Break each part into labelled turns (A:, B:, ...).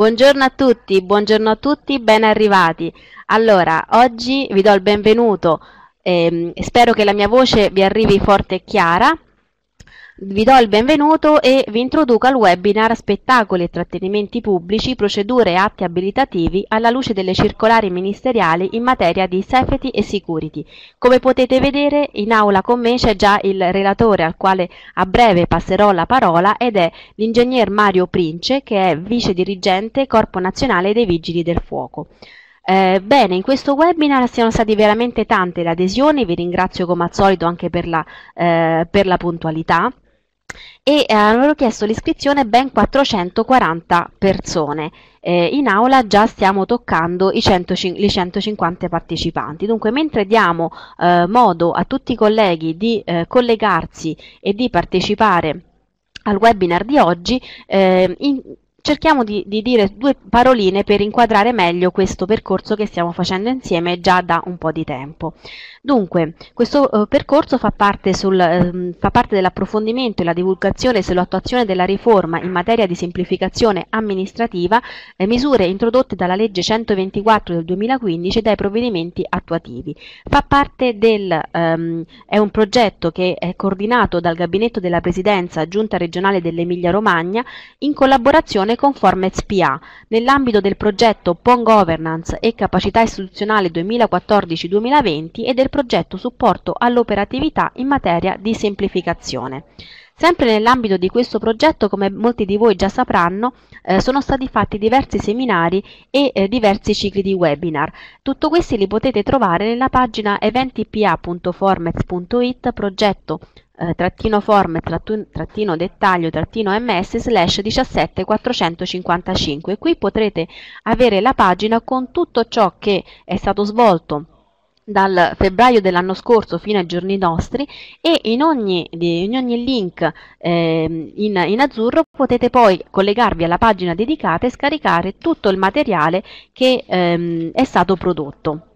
A: Buongiorno a tutti, buongiorno a tutti, ben arrivati. Allora, oggi vi do il benvenuto, ehm, spero che la mia voce vi arrivi forte e chiara vi do il benvenuto e vi introduco al webinar Spettacoli e trattenimenti pubblici, procedure e atti abilitativi alla luce delle circolari ministeriali in materia di safety e security. Come potete vedere in aula con me c'è già il relatore al quale a breve passerò la parola ed è l'ingegner Mario Prince che è vice dirigente Corpo Nazionale dei Vigili del Fuoco. Eh, bene, in questo webinar siano state veramente tante le adesioni, vi ringrazio come al solito anche per la, eh, per la puntualità e hanno eh, chiesto l'iscrizione ben 440 persone. Eh, in aula già stiamo toccando i 150, partecipanti. Dunque, mentre diamo eh, modo a tutti i colleghi di eh, collegarsi e di partecipare al webinar di oggi, ehm, in, cerchiamo di, di, dire due paroline per inquadrare meglio questo percorso che stiamo facendo insieme già da un po' di tempo. Dunque, questo eh, percorso fa parte, eh, parte dell'approfondimento e la divulgazione sull'attuazione della riforma in materia di semplificazione amministrativa e misure introdotte dalla legge 124 del 2015 e dai provvedimenti attuativi. Fa parte del, ehm, è un progetto che è coordinato dal Gabinetto della Presidenza Giunta regionale dell'Emilia Romagna in collaborazione con Formez PA nell'ambito del progetto PON Governance e Capacità Istituzionale 2014-2020 e del progetto supporto all'operatività in materia di semplificazione. Sempre nell'ambito di questo progetto, come molti di voi già sapranno, eh, sono stati fatti diversi seminari e eh, diversi cicli di webinar. Tutto questi li potete trovare nella pagina eventipa.formats.it progetto eh, trattino format trattino dettaglio trattino ms slash 17455 qui potrete avere la pagina con tutto ciò che è stato svolto dal febbraio dell'anno scorso fino ai giorni nostri e in ogni, in ogni link eh, in, in, azzurro potete poi collegarvi alla pagina dedicata e scaricare tutto il materiale che ehm, è stato prodotto.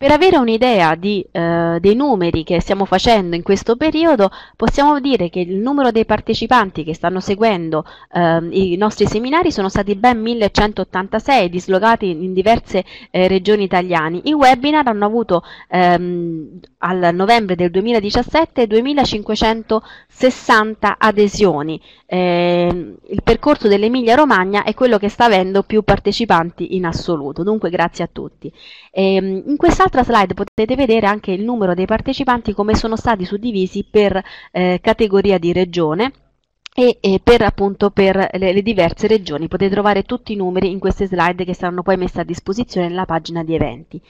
A: Per avere un'idea eh, dei numeri che stiamo facendo in questo periodo, possiamo dire che il numero dei partecipanti che stanno seguendo eh, i nostri seminari sono stati ben 1186, dislocati in diverse eh, regioni italiane. I webinar hanno avuto ehm, al novembre del 2017 2500 60 adesioni. Eh, il percorso dell'Emilia Romagna è quello che sta avendo più partecipanti in assoluto, dunque grazie a tutti. Eh, in quest'altra slide potete vedere anche il numero dei partecipanti come sono stati suddivisi per eh, categoria di regione e, per appunto per le, le, diverse regioni potete trovare tutti i numeri in queste slide che saranno poi messe a disposizione nella pagina di eventi.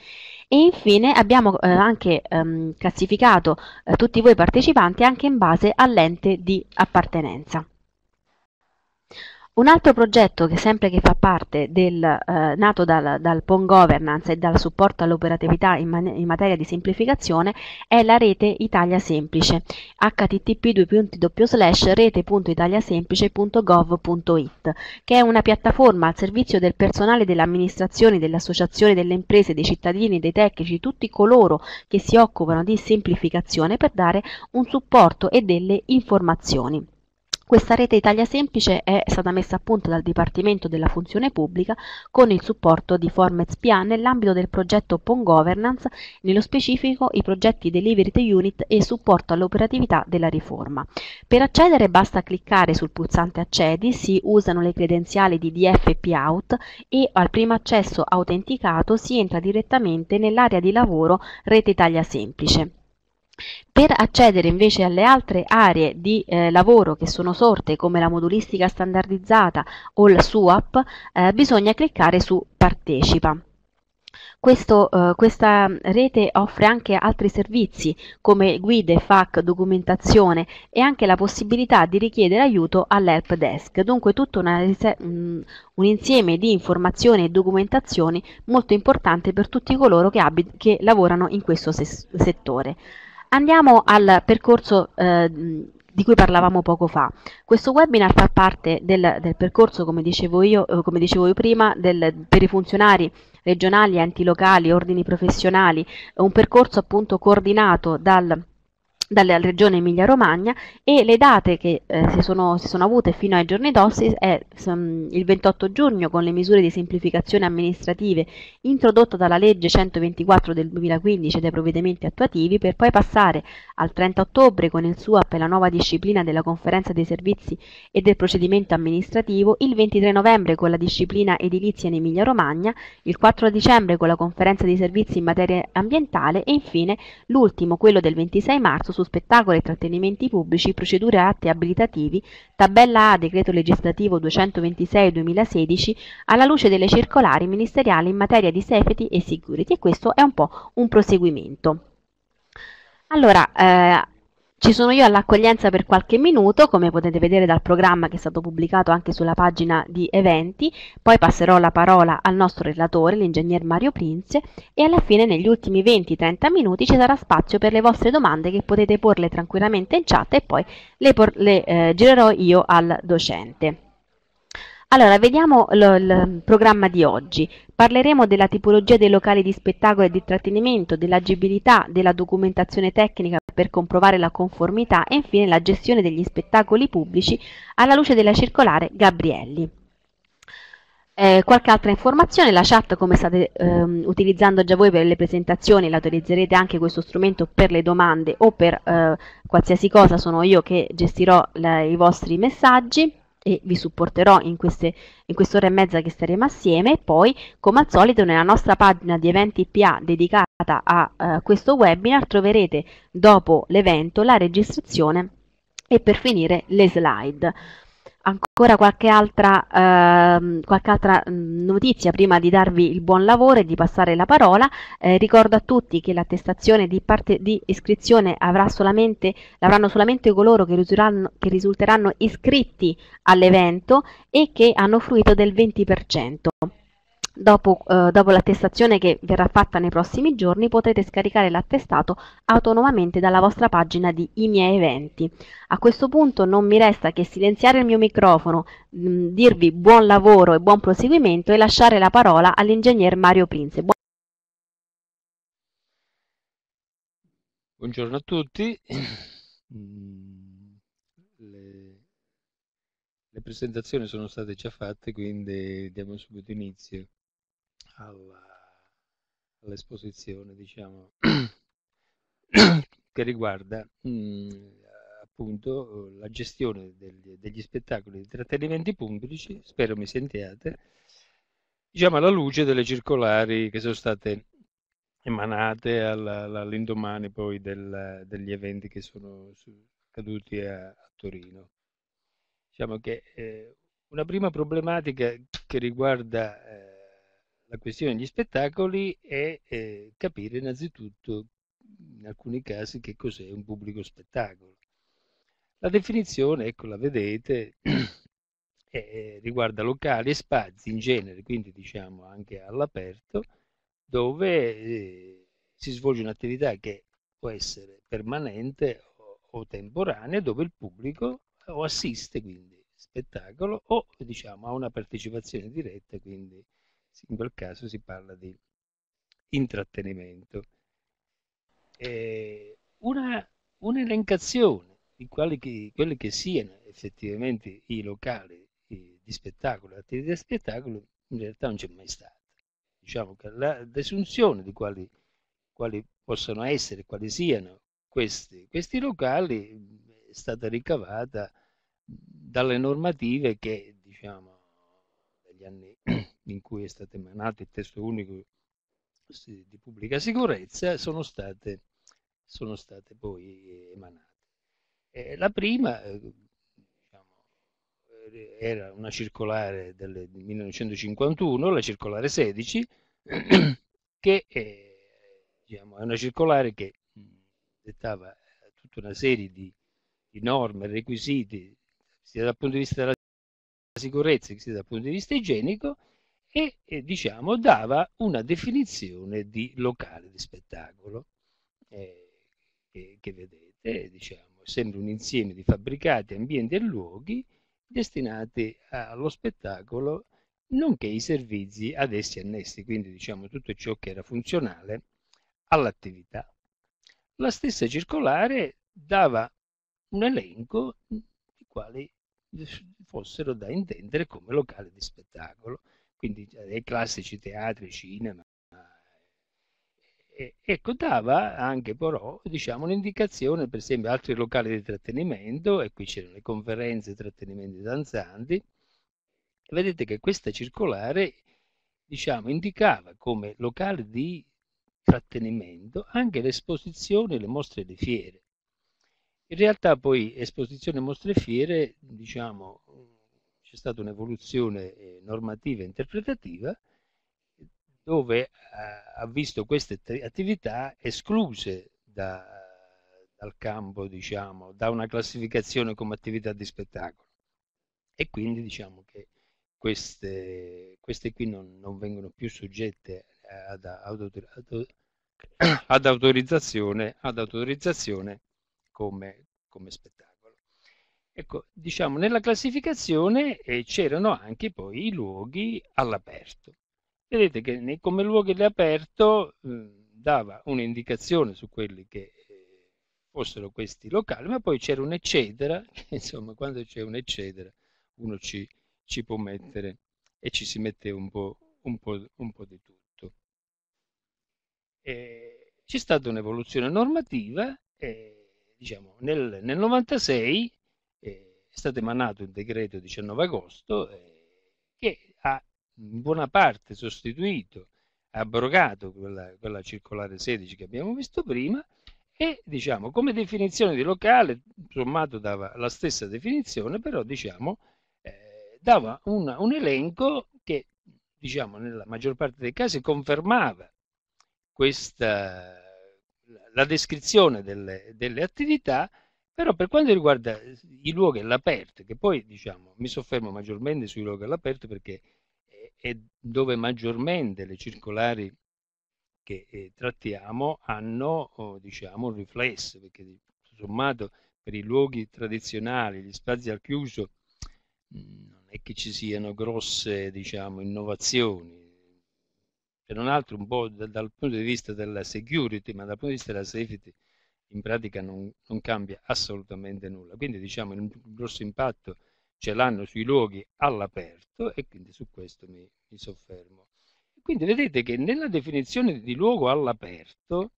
A: E infine abbiamo eh, anche ehm, classificato eh, tutti voi partecipanti anche in base all'ente di appartenenza. Un altro progetto che sempre che fa parte del, eh, nato dal, dal PON Governance e dal supporto all'operatività in, man- in, materia di semplificazione è la rete Italia Semplice, http rete.italiasemplice.gov.it, che è una piattaforma al servizio del personale delle amministrazioni, delle associazioni, delle imprese, dei cittadini, dei tecnici, tutti coloro che si occupano di semplificazione per dare un supporto e delle informazioni. Questa rete Italia Semplice è stata messa a punto dal Dipartimento della Funzione Pubblica con il supporto di Formez PA nell'ambito del progetto PON Governance, nello specifico i progetti Delivery the Unit e supporto all'operatività della riforma. Per accedere basta cliccare sul pulsante Accedi, si usano le credenziali di DFP Out e al primo accesso autenticato si entra direttamente nell'area di lavoro Rete Italia Semplice. Per accedere invece alle altre aree di eh, lavoro che sono sorte come la modulistica standardizzata o la SUAP eh, bisogna cliccare su Partecipa. Questo, eh, questa rete offre anche altri servizi come guide, FAC, documentazione e anche la possibilità di richiedere aiuto all'help desk, dunque tutto una, un insieme di informazioni e documentazioni molto importante per tutti coloro che, che lavorano in questo settore. Andiamo al percorso eh, di cui parlavamo poco fa. Questo webinar fa parte del, del percorso, come dicevo io, eh, come dicevo io prima, del, per i funzionari regionali, enti locali, ordini professionali, un percorso appunto coordinato dal dalla regione Emilia-Romagna e le date che eh, si, sono, si, sono, avute fino ai giorni d'ossi è um, il 28 giugno con le misure di semplificazione amministrative introdotte dalla legge 124 del 2015 e dai provvedimenti attuativi per poi passare al 30 ottobre con il SUAP e la nuova disciplina della conferenza dei servizi e del procedimento amministrativo, il 23 novembre con la disciplina edilizia in Emilia-Romagna, il 4 dicembre con la conferenza dei servizi in materia ambientale e infine l'ultimo, quello del 26 marzo, su spettacolo e trattenimenti pubblici, procedure e atti abilitativi, tabella A decreto legislativo 226-2016, alla luce delle circolari ministeriali in materia di safety e security e questo è un po' un proseguimento. Allora, eh, ci sono io all'accoglienza per qualche minuto, come potete vedere dal programma che è stato pubblicato anche sulla pagina di eventi, poi passerò la parola al nostro relatore, l'ingegner Mario Prinze, e alla fine negli ultimi 20-30 minuti ci sarà spazio per le vostre domande che potete porle tranquillamente in chat e poi le, le eh, girerò io al docente. Allora, vediamo il programma di oggi. Parleremo della tipologia dei locali di spettacolo e di trattenimento, dell'agibilità, della documentazione tecnica per comprovare la conformità e infine la gestione degli spettacoli pubblici alla luce della circolare Gabrielli. Eh, qualche altra informazione, la chat come state ehm, utilizzando già voi per le presentazioni, la utilizzerete anche questo strumento per le domande o per eh, qualsiasi cosa, sono io che gestirò le, i vostri messaggi e vi supporterò in, queste, in quest'ora e mezza che staremo assieme. Poi, come al solito, nella nostra pagina di eventi PA dedicata a eh, questo webinar troverete dopo l'evento la registrazione e per finire le slide ancora qualche altra, eh, qualche altra, mm, notizia prima di darvi il buon lavoro e di passare la parola. Eh, ricordo a tutti che l'attestazione di, di iscrizione solamente, l'avranno solamente coloro che risulteranno, che risulteranno iscritti all'evento e che hanno fruito del 20%. Dopo, eh, dopo l'attestazione che verrà fatta nei prossimi giorni potrete scaricare l'attestato autonomamente dalla vostra pagina di I miei eventi. A questo punto non mi resta che silenziare il mio microfono, mh, mm, dirvi buon lavoro e buon proseguimento e lasciare la parola all'ingegner Mario Prince. Buon
B: Buongiorno a tutti. Le, le presentazioni sono state già fatte, quindi diamo subito inizio alla, all'esposizione, diciamo, che riguarda mh, mm, appunto la gestione degli, degli spettacoli di trattenimenti pubblici, spero mi sentiate, diciamo alla luce delle circolari che sono state emanate all'indomani poi del, degli eventi che sono accaduti a, a Torino. Diciamo che eh, una prima problematica che riguarda eh, la questione degli spettacoli è eh, capire innanzitutto in alcuni casi che cos'è un pubblico spettacolo. La definizione, ecco la vedete, eh, riguarda locali e spazi in genere, quindi diciamo anche all'aperto, dove eh, si svolge un'attività che può essere permanente o, o temporanea, dove il pubblico eh, o assiste quindi spettacolo o diciamo ha una partecipazione diretta, quindi in quel caso si parla di intrattenimento. Eh, una, un'elencazione di che, quelli che siano effettivamente i locali eh, di spettacolo, attività di spettacolo, in realtà non c'è mai stata. Diciamo che la desunzione di quali, quali possono essere, quali siano questi, questi locali è stata ricavata dalle normative che, diciamo, negli anni in cui è stato emanato il testo unico di pubblica sicurezza sono state, sono state poi emanate. Eh, la prima eh, diciamo, eh, era una circolare del 1951, la circolare 16, che è, diciamo, è una circolare che mm, dettava eh, tutta una serie di, di norme, requisiti, sia dal punto di vista della sicurezza che sia dal punto di vista igienico, e eh, diciamo, dava una definizione di locale di spettacolo eh, che, che, vedete, diciamo, sembra un insieme di fabbricati, ambienti e luoghi destinati allo spettacolo nonché i servizi ad essi annessi, quindi diciamo tutto ciò che era funzionale all'attività. La stessa circolare dava un elenco di quali fossero da intendere come locale di spettacolo quindi eh, dei classici teatri, cinema, Ecco, eh, dava anche però diciamo, un'indicazione per esempio altri locali di trattenimento, e qui c'erano le conferenze, i trattenimenti danzanti, vedete che questa circolare diciamo, indicava come locale di trattenimento anche le esposizioni, le mostre e le fiere. In realtà poi esposizioni, mostre e fiere, diciamo, c'è stata un'evoluzione eh, normativa e interpretativa dove eh, ha visto queste attività escluse da, dal campo, diciamo, da una classificazione come attività di spettacolo. E quindi diciamo che queste, queste qui non, non vengono più soggette eh, ad, ad, autorizzazione, ad autorizzazione come, come spettacolo. Ecco, diciamo, nella classificazione eh, c'erano anche poi i luoghi all'aperto. Vedete che nei, come luoghi all'aperto eh, dava un'indicazione su quelli che eh, fossero questi locali, ma poi c'era un eccetera, insomma, quando c'è un eccetera uno ci, ci, può mettere e ci si mette un po', un po', un po di tutto. Eh, c'è stata un'evoluzione normativa, eh, diciamo, nel, nel 96 è stato emanato il decreto 19 agosto eh, che ha in buona parte sostituito, abrogato quella, quella circolare 16 che abbiamo visto prima e diciamo come definizione di locale, sommato dava la stessa definizione, però diciamo eh, dava una, un elenco che diciamo nella maggior parte dei casi confermava questa, la descrizione delle, delle attività però per quanto riguarda eh, i luoghi all'aperto, che poi diciamo, mi soffermo maggiormente sui luoghi all'aperto perché eh, è dove maggiormente le circolari che eh, trattiamo hanno oh, diciamo, un riflesso, perché sommato per i luoghi tradizionali, gli spazi al chiuso, mm, non è che ci siano grosse diciamo, innovazioni, se non altro un po' dal, dal punto di vista della security, ma dal punto di vista della safety in pratica non, non cambia assolutamente nulla. Quindi diciamo il grosso impatto ce l'hanno sui luoghi all'aperto e quindi su questo mi, mi soffermo. Quindi vedete che nella definizione di luogo all'aperto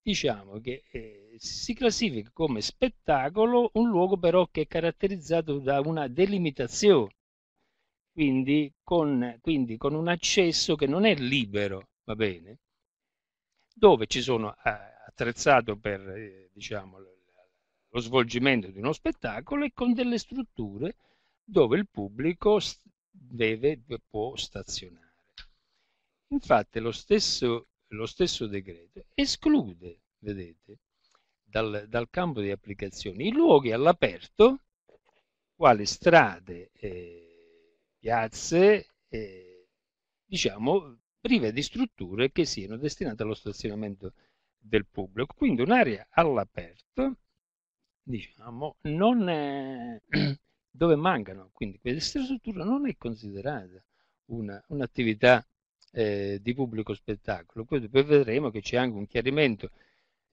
B: diciamo che eh, si classifica come spettacolo un luogo però che è caratterizzato da una delimitazione, quindi con, quindi con un accesso che non è libero, va bene? Dove ci sono eh, attrezzato per eh, diciamo, lo svolgimento di uno spettacolo e con delle strutture dove il pubblico deve, può stazionare. Infatti lo stesso, lo stesso decreto esclude, vedete, dal, dal, campo di applicazione i luoghi all'aperto, quali strade, eh, piazze, eh, diciamo, prive di strutture che siano destinate allo stazionamento del pubblico, quindi un'area all'aperto, diciamo, non è, dove mancano, quindi queste strutture, non è considerata un'attività eh, di pubblico spettacolo. Poi vedremo che c'è anche un chiarimento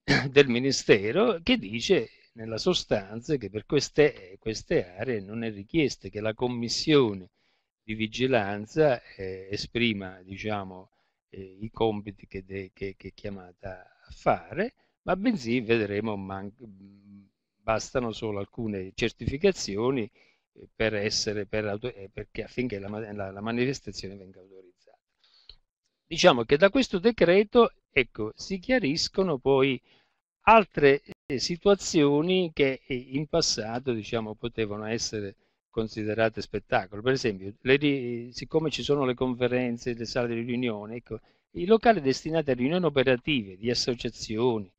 B: del Ministero che dice nella sostanza che per queste, queste aree non è richiesto che la Commissione di vigilanza eh, esprima diciamo, eh, i compiti che, de, che, che, è chiamata fare, ma bensì vedremo man- bastano solo alcune certificazioni eh, per essere, per auto- eh, perché affinché la, la, la manifestazione venga autorizzata. Diciamo che da questo decreto ecco, si chiariscono poi altre eh, situazioni che in passato diciamo, potevano essere considerate spettacolo. Per esempio, le, siccome ci sono le conferenze, le sale di riunione, ecco, i locali destinati a riunioni operative di associazioni,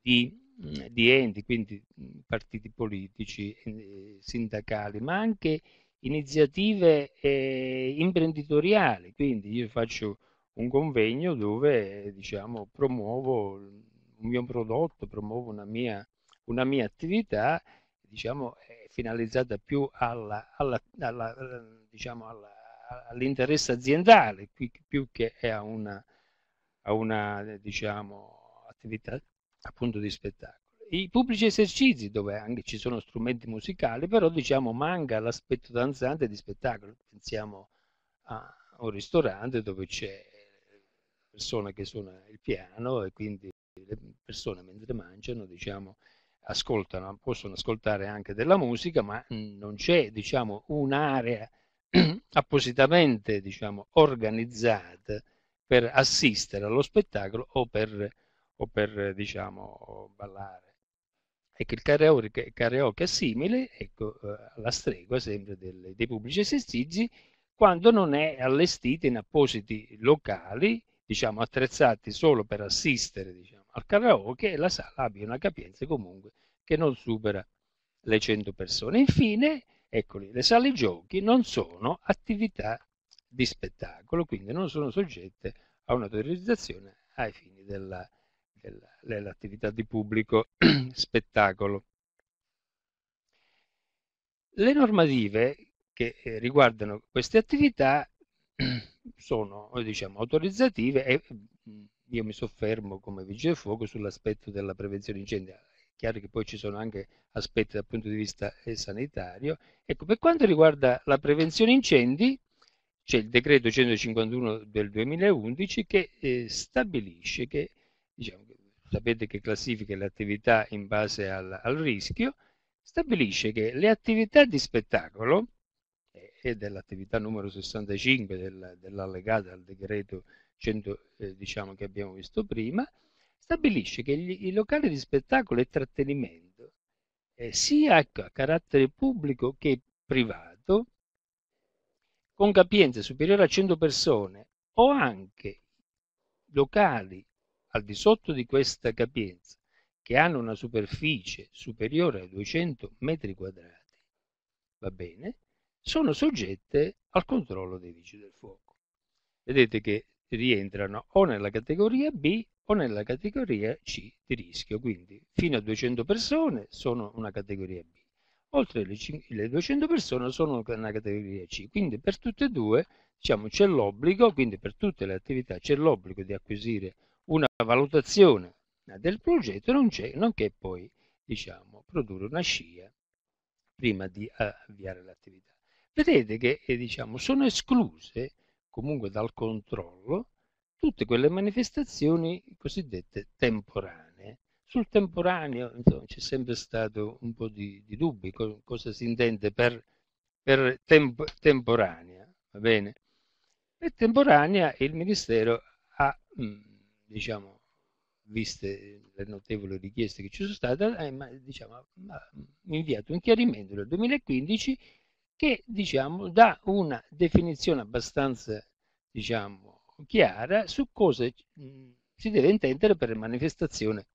B: di, mm, di enti, quindi mm, partiti politici, eh, sindacali, ma anche iniziative eh, imprenditoriali, quindi io faccio un convegno dove eh, diciamo, promuovo un mio prodotto, promuovo una mia, una mia attività diciamo, finalizzata più alla, alla, alla, diciamo, alla all'interesse aziendale più che a una, a una diciamo, attività appunto di spettacolo. I pubblici esercizi dove anche ci sono strumenti musicali, però diciamo manca l'aspetto danzante di spettacolo. Pensiamo a un ristorante dove c'è persona che suona il piano e quindi le persone mentre mangiano diciamo, ascoltano, possono ascoltare anche della musica, ma non c'è diciamo, un'area appositamente diciamo, organizzate per assistere allo spettacolo o per, o per diciamo, ballare. Ecco, il karaoke, è simile ecco, eh, alla stregua sempre delle, dei pubblici esercizi quando non è allestita in appositi locali, diciamo, attrezzati solo per assistere diciamo, al karaoke e la sala abbia una capienza comunque che non supera le 100 persone. Infine, Eccoli, le sale giochi non sono attività di spettacolo, quindi non sono soggette a un'autorizzazione ai fini della, della, dell'attività di pubblico spettacolo. Le normative che eh, riguardano queste attività sono diciamo, autorizzative e mm, io mi soffermo come vigile fuoco sull'aspetto della prevenzione incendiaria chiaro che poi ci sono anche aspetti dal punto di vista eh, sanitario. Ecco, per quanto riguarda la prevenzione incendi, c'è il decreto 151 del 2011 che eh, stabilisce che, diciamo, sapete che classifica le attività in base al, al rischio, stabilisce che le attività di spettacolo eh, e dell'attività numero 65 del, dell'allegato al decreto 100, eh, diciamo, che abbiamo visto prima, stabilisce che gli, i locali di spettacolo e trattenimento, eh, sia a carattere pubblico che privato, con capienza superiore a 100 persone o anche locali al di sotto di questa capienza, che hanno una superficie superiore a 200 metri quadrati, va bene, sono soggette al controllo dei vigili del fuoco. Vedete che rientrano o nella categoria B o nella categoria C di rischio, quindi fino a 200 persone sono una categoria B, oltre le, 200 persone sono una categoria C, quindi per tutte e due diciamo, c'è l'obbligo, quindi per tutte le attività c'è l'obbligo di acquisire una valutazione del progetto, non nonché poi diciamo, produrre una scia prima di eh, avviare l'attività. Vedete che eh, diciamo, sono escluse comunque dal controllo tutte quelle manifestazioni cosiddette temporanee. Sul temporaneo c'è sempre stato un po' di, di dubbi, co cosa si intende per, per temp temporanea, va bene? Per temporanea il Ministero ha, mh, mm, diciamo, viste le notevoli richieste che ci sono state, eh, ma, diciamo, ha mm, inviato un chiarimento nel 2015 che diciamo, dà una definizione abbastanza diciamo, chiara su cosa si deve intendere per manifestazione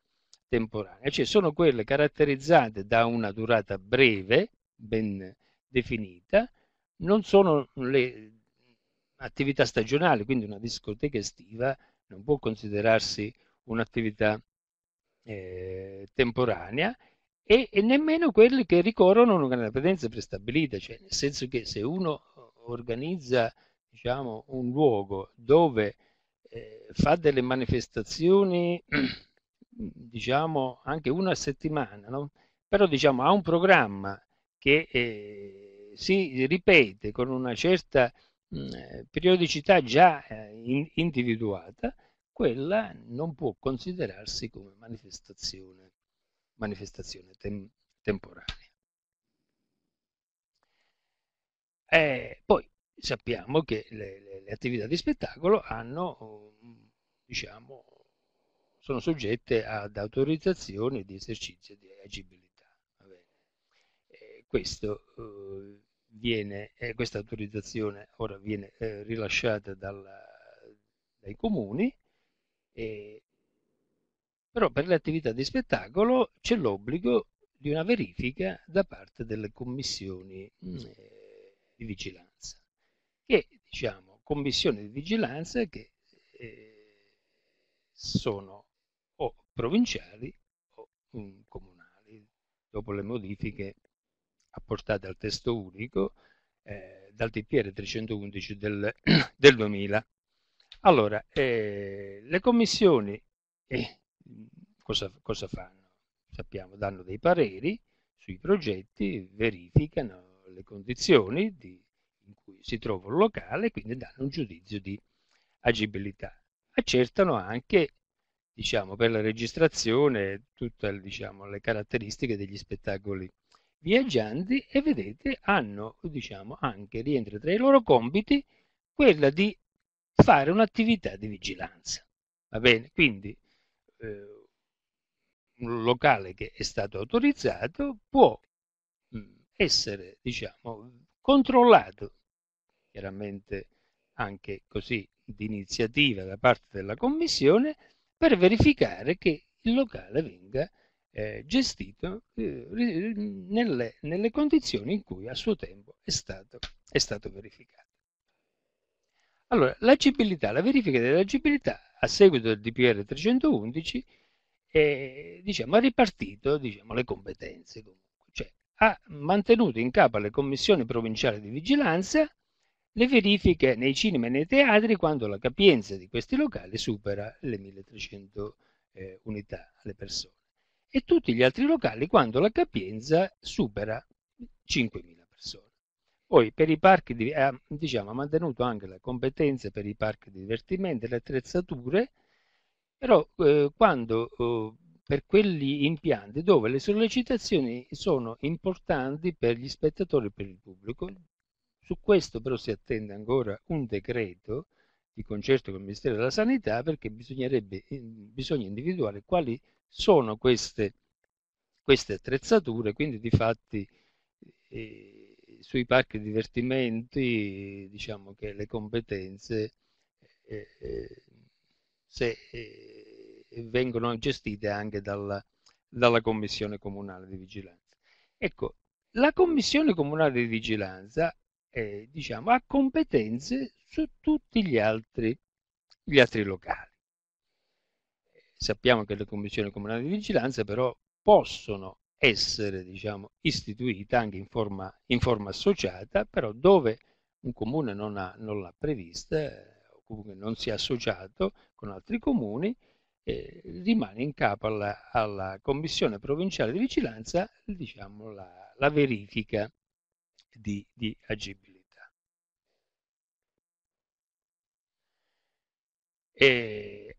B: temporanea, cioè sono quelle caratterizzate da una durata breve, ben definita, non sono le attività stagionali, quindi una discoteca estiva non può considerarsi un'attività eh, temporanea e, e, nemmeno quelle che ricorrono a una presenza prestabilita, cioè nel senso che se uno organizza diciamo, un luogo dove eh, fa delle manifestazioni, diciamo, anche una a settimana, no? però diciamo, ha un programma che eh, si ripete con una certa mh, mm, periodicità già eh, in, individuata, quella non può considerarsi come manifestazione, manifestazione tem temporanea. Eh, poi sappiamo che le, le, le attività di spettacolo hanno, diciamo, sono soggette ad autorizzazioni di esercizio di agibilità. Questo, eh, viene, eh, questa autorizzazione ora viene eh, rilasciata dalla, dai comuni, però per le attività di spettacolo c'è l'obbligo di una verifica da parte delle commissioni eh, di vigilanza e diciamo, commissioni di vigilanza che eh, sono o provinciali o mh, comunali, dopo le modifiche apportate al testo unico eh, dal TPR 311 del, del 2000. Allora, eh, le commissioni eh, cosa, cosa fanno? sappiamo, danno dei pareri sui progetti, verificano le condizioni di in cui si trova un locale quindi danno un giudizio di agibilità. Accertano anche diciamo, per la registrazione tutte diciamo, le caratteristiche degli spettacoli viaggianti e vedete hanno diciamo, anche, rientra tra i loro compiti, quella di fare un'attività di vigilanza. Va bene? Quindi eh, un locale che è stato autorizzato può mm, essere diciamo, controllato, chiaramente anche così d'iniziativa da parte della Commissione, per verificare che il locale venga eh, gestito eh, nelle, nelle, condizioni in cui a suo tempo è stato, è stato verificato. Allora, l'agibilità, la verifica dell'agibilità a seguito del DPR 311 è, diciamo, ha ripartito diciamo, le competenze comunque ha mantenuto in capo alle commissioni provinciali di vigilanza le verifiche nei cinema e nei teatri quando la capienza di questi locali supera le 1300 eh, unità alle persone e tutti gli altri locali quando la capienza supera 5.000 persone. Poi per i parchi, di, eh, diciamo, ha mantenuto anche la competenza per i parchi di divertimento, e le attrezzature, però eh, quando oh, per quegli impianti dove le sollecitazioni sono importanti per gli spettatori e per il pubblico. Su questo però si attende ancora un decreto di concerto con il Ministero della Sanità perché bisogna individuare quali sono queste, queste attrezzature, quindi di fatti eh, sui parchi divertimenti diciamo che le competenze eh, eh, se eh, vengono gestite anche dalla, dalla Commissione Comunale di Vigilanza. Ecco, la Commissione Comunale di Vigilanza eh, diciamo, ha competenze su tutti gli altri, gli altri locali. Sappiamo che le Commissioni Comunali di Vigilanza però possono essere diciamo, istituita anche in forma, in forma, associata, però dove un comune non, l'ha prevista o comunque non si è associato con altri comuni, rimane in capo alla, alla, Commissione Provinciale di Vigilanza diciamo, la, la, verifica di, di agibilità. E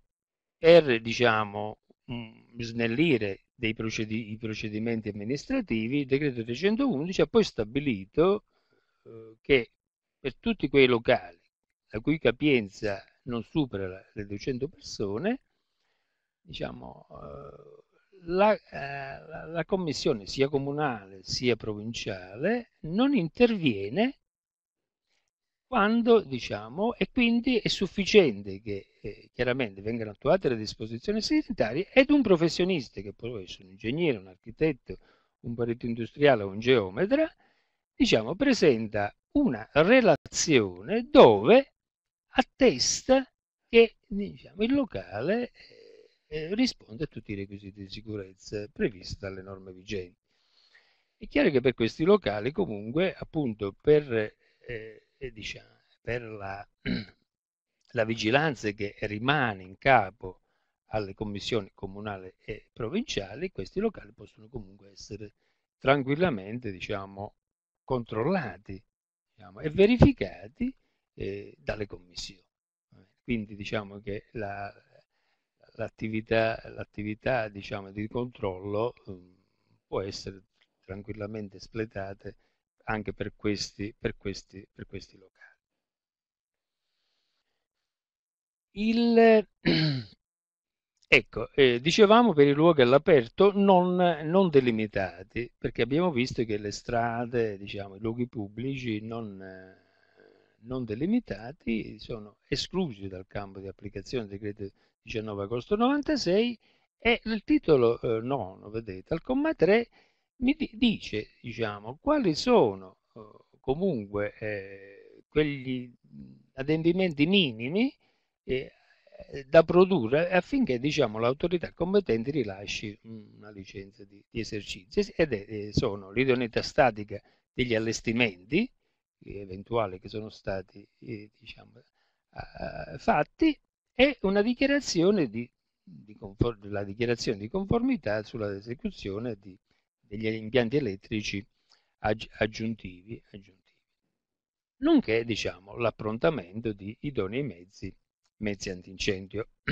B: per diciamo, mh, mm, snellire procedi i procedimenti amministrativi, il decreto 311 ha poi stabilito eh, che per tutti quei locali la cui capienza non supera le 200 persone, diciamo, eh, eh, la, la, commissione sia comunale sia provinciale non interviene quando, diciamo, e quindi è sufficiente che eh, chiaramente vengano attuate le disposizioni sanitarie ed un professionista, che può essere un ingegnere, un architetto, un parete industriale o un geometra, diciamo, presenta una relazione dove attesta che diciamo, il locale risponde a tutti i requisiti di sicurezza previsti dalle norme vigenti. È chiaro che per questi locali comunque appunto per, eh, eh diciamo, per la, la vigilanza che rimane in capo alle commissioni comunali e provinciali, questi locali possono comunque essere tranquillamente diciamo, controllati diciamo, e verificati eh, dalle commissioni. Quindi diciamo che la, l'attività, l'attività diciamo, di controllo mm, può essere tranquillamente espletata anche per questi, per questi, per questi locali. Il, ecco, eh, dicevamo per i luoghi all'aperto non, non, delimitati, perché abbiamo visto che le strade, diciamo, i luoghi pubblici non, non delimitati sono esclusi dal campo di applicazione del decreto 19 agosto 96 e il titolo eh, nono, vedete, al comma 3 mi dice, diciamo, quali sono eh, comunque eh, quegli adempimenti minimi eh, da produrre affinché diciamo, l'autorità competente rilasci mm, una licenza di, di esercizio ed è, eh, sono l'idoneità statica degli allestimenti eventuali che sono stati eh, diciamo, fatti e una dichiarazione di, di la dichiarazione di conformità sulla esecuzione di, degli impianti elettrici aggi, aggiuntivi, aggiuntivi, nonché diciamo, l'approntamento di idonei mezzi, mezzi antincendio.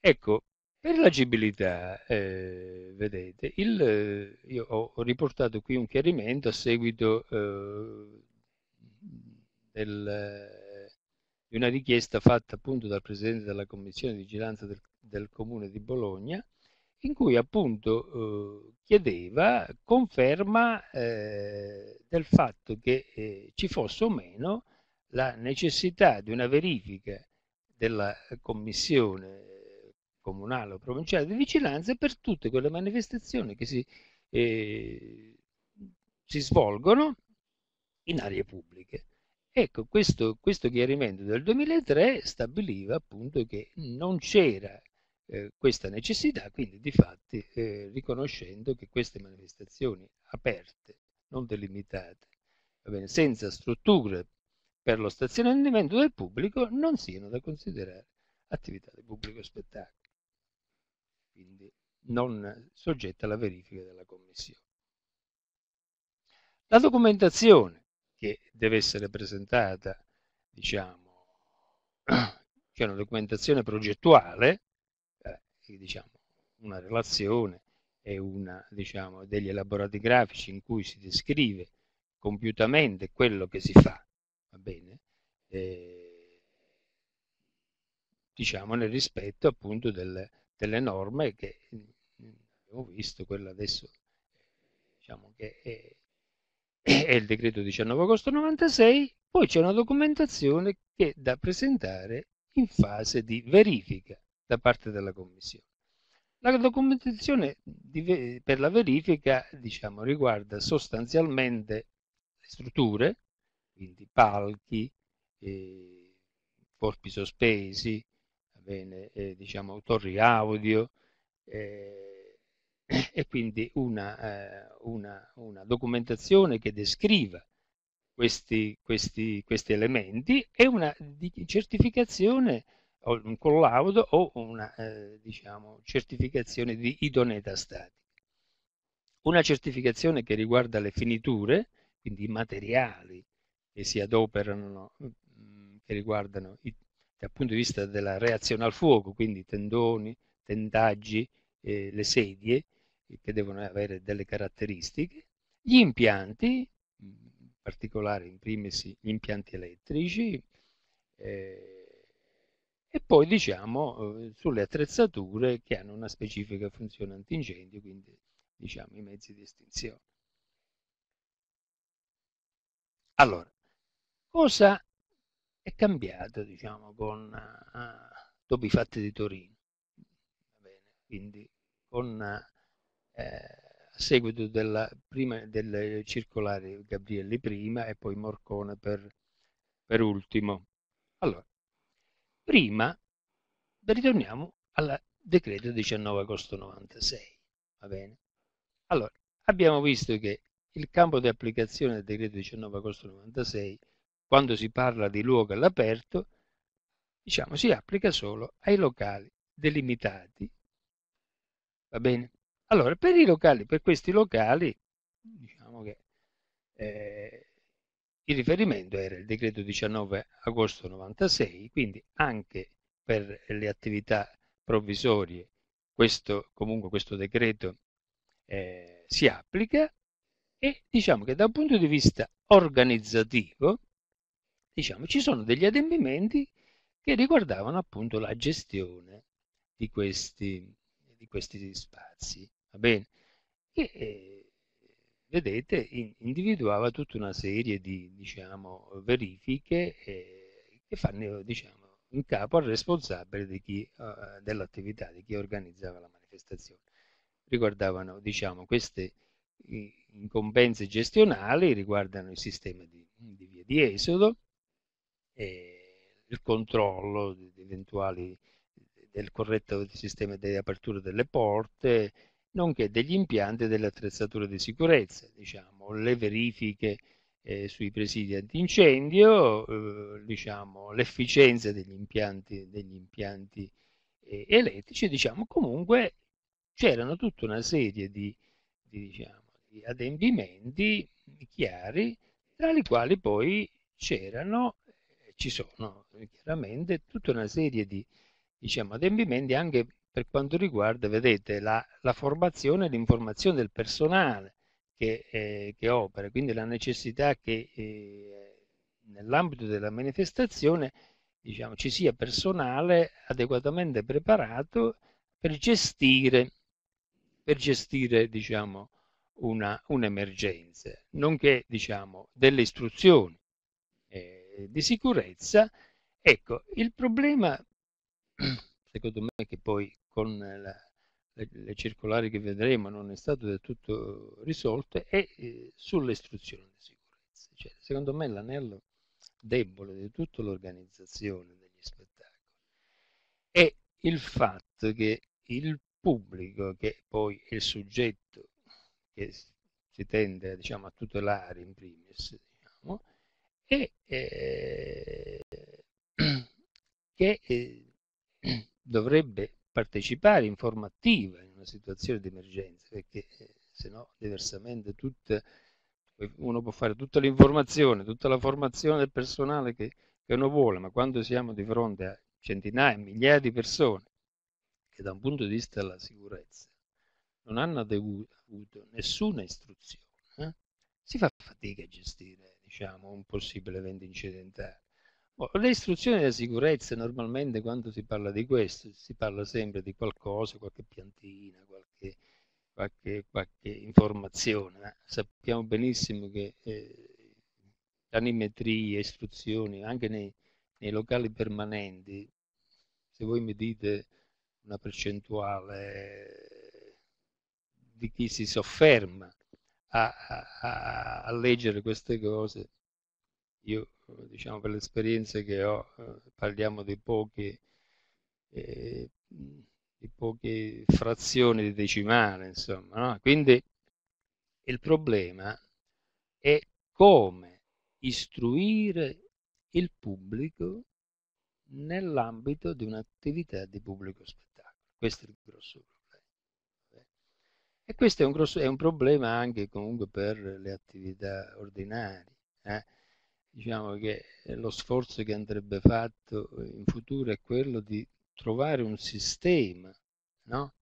B: Ecco, per l'agibilità, eh, vedete, il, io ho, ho, riportato qui un chiarimento a seguito eh, del una richiesta fatta appunto dal Presidente della Commissione di Vigilanza del, del Comune di Bologna, in cui appunto eh, chiedeva conferma eh, del fatto che eh, ci fosse o meno la necessità di una verifica della commissione comunale o provinciale di vigilanza per tutte quelle manifestazioni che si, eh, si svolgono in aree pubbliche. Ecco, questo, questo chiarimento del 2003 stabiliva appunto che non c'era eh, questa necessità, quindi di fatti eh, riconoscendo che queste manifestazioni aperte, non delimitate, bene, senza strutture per lo stazionamento del pubblico non siano da considerare attività di pubblico spettacolo, quindi non soggetta alla verifica della Commissione. La documentazione che deve essere presentata, diciamo, c'è una documentazione progettuale, eh, diciamo, una relazione e una, diciamo, degli elaborati grafici in cui si descrive compiutamente quello che si fa, va bene? E, diciamo nel rispetto appunto delle, delle norme che abbiamo visto, quella adesso diciamo che è è il decreto 19 agosto 96, poi c'è una documentazione che è da presentare in fase di verifica da parte della Commissione. La documentazione di, per la verifica diciamo, riguarda sostanzialmente le strutture, quindi palchi, eh, corpi sospesi, bene, eh, diciamo, torri audio, eh, e quindi una, eh, una, una documentazione che descriva questi, questi, questi elementi e una certificazione o un collaudo o una eh, diciamo, certificazione di idoneità statica. Una certificazione che riguarda le finiture, quindi i materiali che si adoperano, mm, che riguardano i, dal punto di vista della reazione al fuoco, quindi tendoni, tendaggi, eh, le sedie, che devono avere delle caratteristiche, gli impianti, in particolare in primis gli impianti elettrici, eh, e poi diciamo eh, sulle attrezzature che hanno una specifica funzione antincendio, quindi diciamo i mezzi di estinzione. Allora, cosa è cambiato diciamo, con uh, eh, Dobi Fatti di Torino? Bene, quindi con uh, eh, a seguito della, prima, del circolare Gabrielli prima e poi Morcone per, per ultimo. Allora, prima ritorniamo al decreto 19 agosto 96, va bene? Allora, abbiamo visto che il campo di applicazione del decreto 19 agosto 96, quando si parla di luogo all'aperto, diciamo si applica solo ai locali delimitati, va bene? Allora, per, locali, per questi locali, diciamo che eh, il riferimento era il decreto 19 agosto 96, quindi anche per le attività provvisorie questo, comunque questo decreto eh, si applica e diciamo che da un punto di vista organizzativo diciamo, ci sono degli adempimenti che riguardavano appunto la gestione di questi, di questi spazi. Va bene? E, eh, vedete, in, individuava tutta una serie di diciamo, verifiche eh, che fanno diciamo, in capo al responsabile di eh, dell'attività, di chi organizzava la manifestazione. Riguardavano diciamo, queste incombenze gestionali, riguardano il sistema di, di vie di esodo, il controllo di eventuali del corretto sistema di apertura delle porte, nonché degli impianti e delle attrezzature di sicurezza, diciamo, le verifiche eh, sui presidi antincendio, eh, diciamo, l'efficienza degli impianti, degli impianti eh, elettrici, diciamo, comunque c'erano tutta una serie di, di, diciamo, di adempimenti chiari, tra i quali poi c'erano, eh, ci sono eh, chiaramente tutta una serie di diciamo, adempimenti anche per quanto riguarda, vedete, la, la formazione e l'informazione del personale che, eh, che, opera, quindi la necessità che eh, nell'ambito della manifestazione diciamo, ci sia personale adeguatamente preparato per gestire, per gestire diciamo, un'emergenza, nonché diciamo, delle istruzioni eh, di sicurezza. Ecco, il problema, secondo me, che poi con la, le, le, circolari che vedremo non è stato del tutto risolto, è eh, sull'istruzione di sicurezza. Cioè, secondo me l'anello debole di tutta l'organizzazione degli spettacoli è il fatto che il pubblico, che poi è il soggetto che si tende diciamo, a tutelare in primis, diciamo, e eh, che eh, dovrebbe partecipare in forma attiva in una situazione di emergenza, perché eh, se no diversamente tutte, uno può fare tutta l'informazione, tutta la formazione del personale che, che uno vuole, ma quando siamo di fronte a centinaia, migliaia di persone che da un punto di vista della sicurezza non hanno avuto nessuna istruzione, eh? si fa fatica a gestire diciamo, un possibile evento incidentale. Oh, le istruzioni della sicurezza, normalmente quando si parla di questo, si parla sempre di qualcosa, qualche piantina, qualche, qualche, qualche informazione. Eh. Sappiamo benissimo che eh, animetrie, istruzioni, anche nei, nei, locali permanenti, se voi mi dite una percentuale di chi si sofferma a, a, a leggere queste cose, io Ecco, diciamo per le esperienze che ho, eh, parliamo di poche, eh, di poche frazioni di decimale, insomma. No? Quindi il problema è come istruire il pubblico nell'ambito di un'attività di pubblico spettacolo. Questo è il grosso problema. E questo è un, grosso, è un problema anche comunque per le attività ordinarie. Eh? diciamo che eh, lo sforzo che andrebbe fatto in futuro è quello di trovare un sistema, no?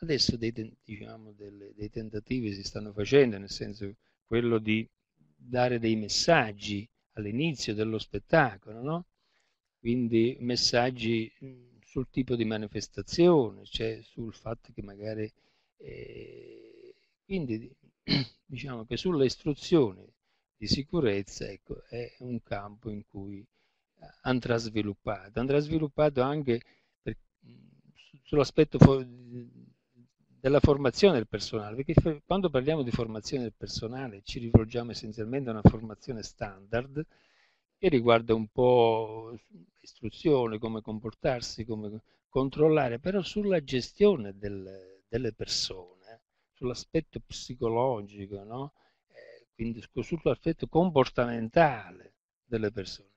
B: Adesso dei, diciamo, delle, dei tentativi si stanno facendo, nel senso quello di dare dei messaggi all'inizio dello spettacolo, no? quindi messaggi mm, sul tipo di manifestazione, cioè sul fatto che magari... Eh, quindi diciamo che sulle istruzioni di sicurezza, ecco, è un campo in cui eh, andrà sviluppato. Andrà sviluppato anche per, sull'aspetto for, della formazione del personale, perché quando parliamo di formazione del personale ci rivolgiamo essenzialmente a una formazione standard che riguarda un po' istruzione, come comportarsi, come controllare, però sulla gestione del, delle persone, eh, sull'aspetto psicologico, no? quindi sull'aspetto comportamentale delle persone.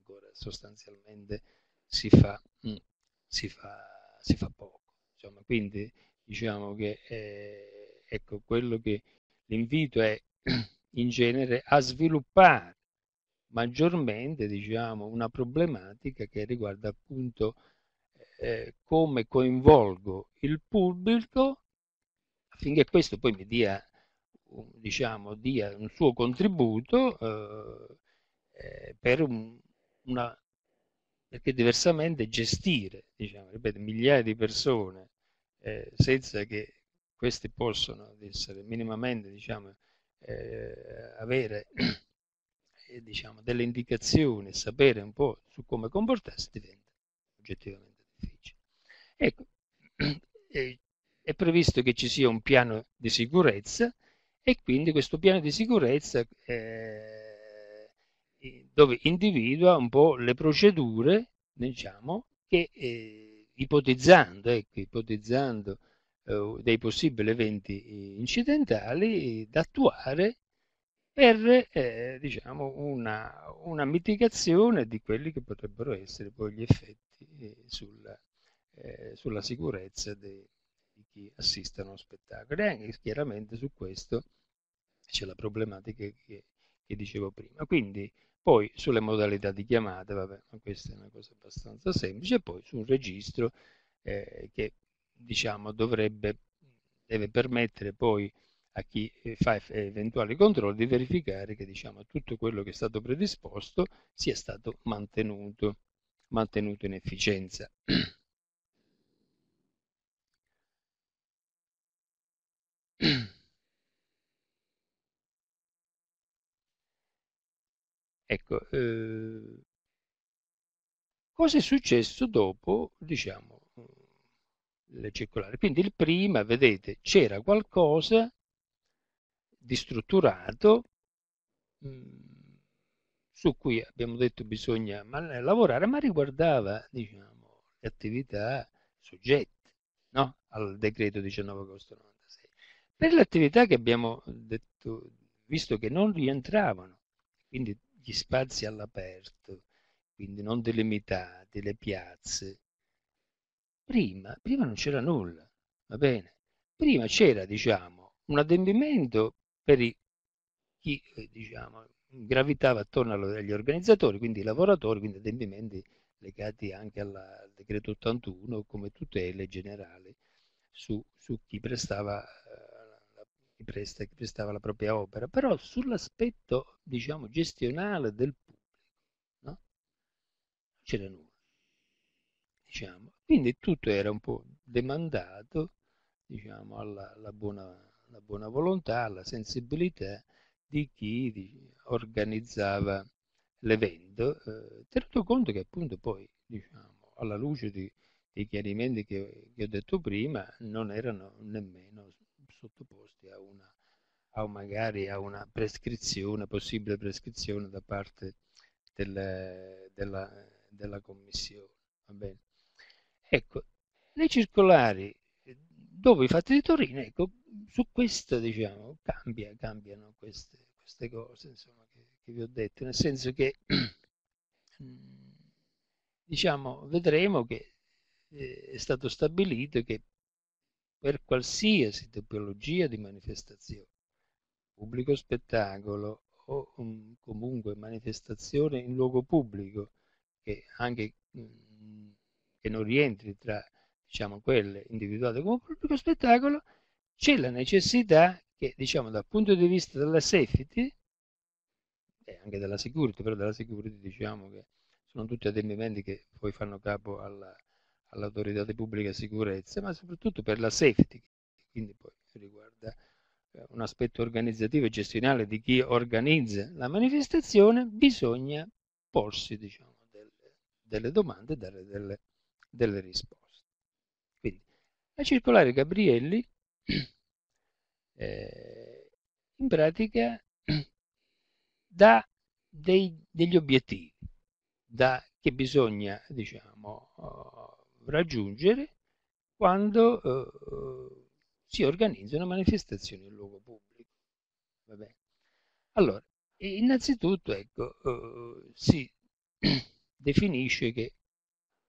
B: Ancora sostanzialmente si fa, mm, si fa, si fa poco. Insomma, quindi diciamo che eh, ecco, quello che l'invito è in genere a sviluppare maggiormente diciamo, una problematica che riguarda appunto eh, come coinvolgo il pubblico affinché questo poi mi dia diciamo, dia un suo contributo eh, eh, per un, una, perché diversamente gestire diciamo, ripeto, migliaia di persone eh, senza che queste possano essere minimamente diciamo, eh, avere eh, diciamo, delle indicazioni, sapere un po' su come comportarsi diventa oggettivamente difficile. Ecco, eh, è previsto che ci sia un piano di sicurezza e quindi questo piano di sicurezza eh, dove individua un po' le procedure, diciamo, che eh, ipotizzando, ecco, ipotizzando eh, dei possibili eventi eh, incidentali da attuare per eh, diciamo una, una, mitigazione di quelli che potrebbero essere poi gli effetti eh, sulla, sulla sicurezza dei, chi assistano allo spettacolo. E anche chiaramente su questo c'è la problematica che, che dicevo prima. Quindi poi sulle modalità di chiamata, vabbè, questa è una cosa abbastanza semplice, e poi su un registro eh, che diciamo dovrebbe, deve permettere poi a chi eh, fa eventuali controlli di verificare che diciamo, tutto quello che è stato predisposto sia stato mantenuto, mantenuto in efficienza. Ecco, eh, cosa è successo dopo, diciamo, le circolari? Quindi il prima, vedete, c'era qualcosa di strutturato mm, su cui abbiamo detto bisogna lavorare, ma riguardava, diciamo, le attività soggette no? al decreto 19 agosto 96. Per le attività che abbiamo detto, visto che non rientravano, quindi gli spazi all'aperto, quindi non delimitate, le piazze. Prima, prima non c'era nulla, va bene? Prima c'era, diciamo, un adempimento per i, chi, eh, diciamo, gravitava attorno agli organizzatori, quindi i lavoratori, quindi adempimenti legati anche alla, al decreto 81 come tutele generali su, su chi prestava eh, chi, presta, chi prestava la propria opera, però sull'aspetto diciamo, gestionale del pubblico no? non c'era nulla. Diciamo. Quindi tutto era un po' demandato diciamo, alla, alla, buona, alla, buona, volontà, alla sensibilità di chi di, organizzava l'evento, eh, tenuto conto che appunto poi, diciamo, alla luce di, dei chiarimenti che, che, ho detto prima, non erano nemmeno sottoposti a una, a magari a una prescrizione, possibile prescrizione da parte del, della, della, Commissione. Ecco, le circolari eh, dopo i fatti di Torino, ecco, su questo diciamo, cambia, cambiano queste, queste cose insomma, che, che, vi ho detto, nel senso che mm, diciamo, vedremo che eh, è stato stabilito che per qualsiasi tipologia di manifestazione, pubblico spettacolo o um, comunque manifestazione in luogo pubblico, che anche mm, che non rientri tra diciamo, quelle individuate come pubblico spettacolo, c'è la necessità che diciamo, dal punto di vista della safety, e eh, anche della security, però della security diciamo che sono tutti adempimenti che poi fanno capo alla all'autorità di pubblica sicurezza, ma soprattutto per la safety, quindi poi riguarda eh, un aspetto organizzativo e gestionale di chi organizza la manifestazione, bisogna porsi diciamo, delle, delle, domande e dare delle, delle risposte. Quindi, la circolare Gabrielli eh, in pratica dà dei, degli obiettivi da, che bisogna diciamo, oh, raggiungere quando eh, eh, si organizza una manifestazione in luogo pubblico. Vabbè. Allora, innanzitutto ecco, eh, si definisce che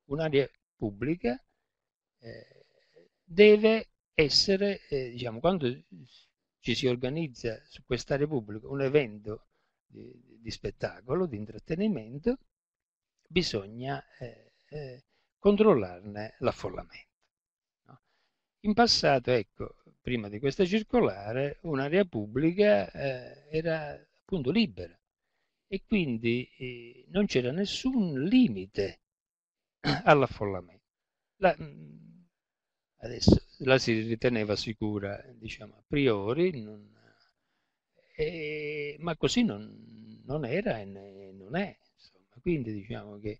B: un'area pubblica eh, deve essere, eh, diciamo, quando ci si organizza su quest'area pubblica un evento di, di, spettacolo, di intrattenimento, bisogna eh, eh, controllarne l'affollamento. In passato, ecco, prima di questa circolare, un'area pubblica eh, era appunto libera e quindi eh, non c'era nessun limite all'affollamento. La, mm, adesso la si riteneva sicura, diciamo, a priori, non, eh, ma così non, non era e non è. Insomma. Quindi diciamo che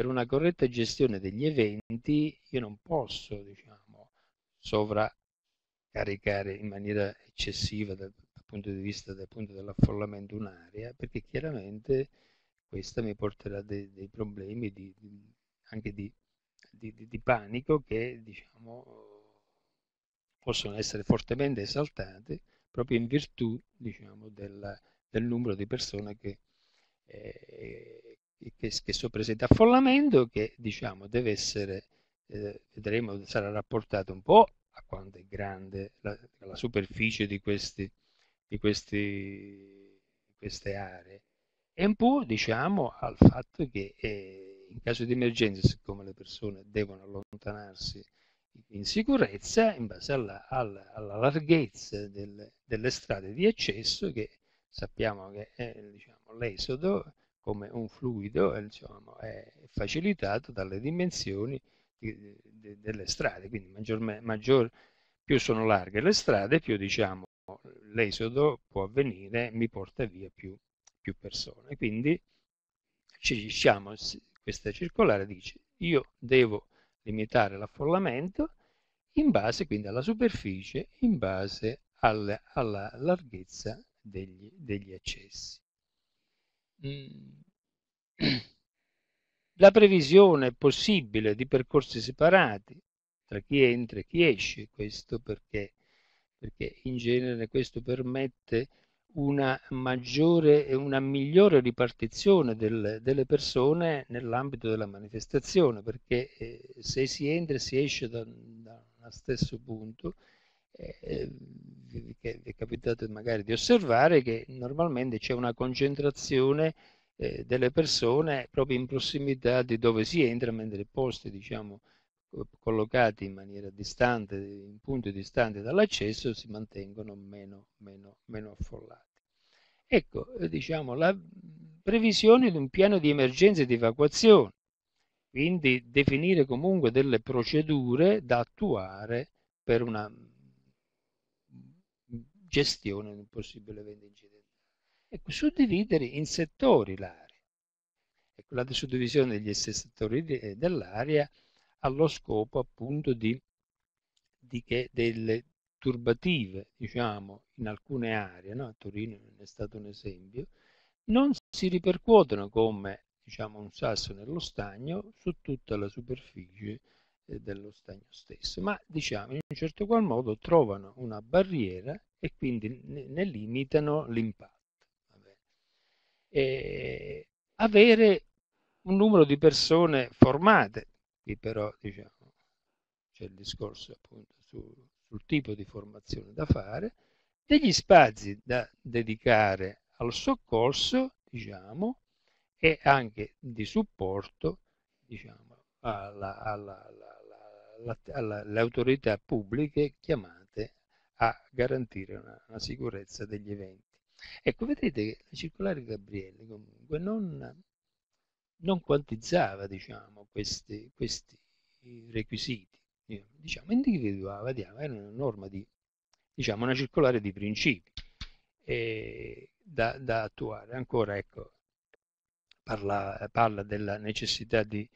B: per una corretta gestione degli eventi io non posso diciamo, sovraccaricare in maniera eccessiva dal, dal punto di vista dell'affollamento un'area, perché chiaramente questa mi porterà dei, dei problemi di, di, anche di, di, panico che diciamo, possono essere fortemente esaltate proprio in virtù diciamo, della, del numero di persone che... Eh, che, che soppresenta affollamento che diciamo deve essere, eh, vedremo, sarà rapportato un po' a quanto è grande la, la superficie di, questi, di questi, queste aree e un po' diciamo al fatto che eh, in caso di emergenza, siccome le persone devono allontanarsi in sicurezza in base alla, alla, alla larghezza del, delle strade di accesso che sappiamo che è diciamo, l'esodo come un fluido è, eh, diciamo, è facilitato dalle dimensioni di, di, delle strade, quindi maggior, maggior, più sono larghe le strade, più diciamo, l'esodo può avvenire, e mi porta via più, più persone. Quindi diciamo, questa circolare dice io devo limitare l'affollamento in base quindi alla superficie, in base alla, alla larghezza degli, degli accessi. Mm. la previsione possibile di percorsi separati tra chi entra e chi esce, questo perché, perché in genere questo permette una maggiore e una migliore ripartizione del, delle persone nell'ambito della manifestazione, perché eh, se si entra e si esce da, da, stesso punto, eh, vi, è capitato magari di osservare che normalmente c'è una concentrazione eh, delle persone proprio in prossimità di dove si entra, mentre posti diciamo, collocati in maniera distante, in punti distanti dall'accesso, si mantengono meno, meno, meno affollati. Ecco, eh, diciamo, la previsione di un piano di emergenza e di evacuazione, quindi definire comunque delle procedure da attuare per una gestione di un possibile evento incidentale. Ecco, suddividere in settori l'area. Ecco, la suddivisione degli stessi settori eh, dell'area ha lo scopo appunto di, di che delle turbative, diciamo, in alcune aree, no? a Torino è stato un esempio, non si ripercuotono come diciamo, un sasso nello stagno su tutta la superficie eh, dello stagno stesso, ma diciamo in un certo qual modo trovano una barriera e quindi ne, limitano l'impatto. avere un numero di persone formate, qui però diciamo c'è il discorso appunto sul, sul tipo di formazione da fare, degli spazi da dedicare al soccorso, diciamo, e anche di supporto, diciamo, alla, alla, alla alle autorità pubbliche chiamate a garantire una, una sicurezza degli eventi. Ecco, vedete che la circolare Gabriele comunque non, non quantizzava diciamo, questi, questi, requisiti, diciamo, individuava, era una norma di, diciamo, una circolare di principi da, da, attuare. Ancora, ecco, parla, parla della necessità di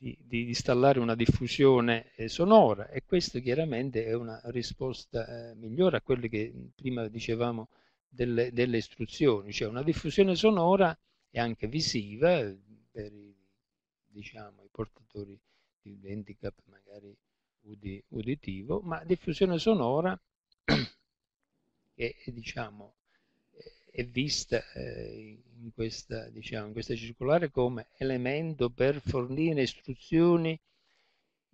B: di, di installare una diffusione eh, sonora e questo chiaramente è una risposta eh, migliore a quelle che prima dicevamo delle, delle istruzioni, cioè una diffusione sonora e anche visiva eh, per i, diciamo, i portatori di handicap magari uditivo, ma diffusione sonora che diciamo è vista eh, in, questa, diciamo, in questa circolare come elemento per fornire istruzioni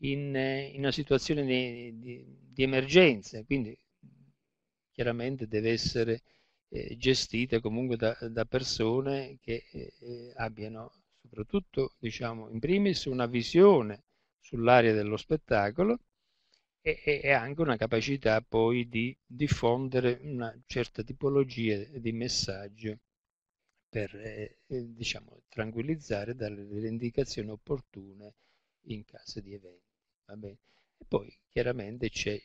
B: in, eh, in una situazione di, di, di, emergenza, quindi chiaramente deve essere eh, gestita comunque da, da persone che eh, abbiano soprattutto diciamo, in primis una visione sull'area dello spettacolo e, e anche una capacità poi di diffondere una certa tipologia di messaggio per eh, eh diciamo, tranquillizzare dare le indicazioni opportune in caso di eventi. E poi chiaramente c'è,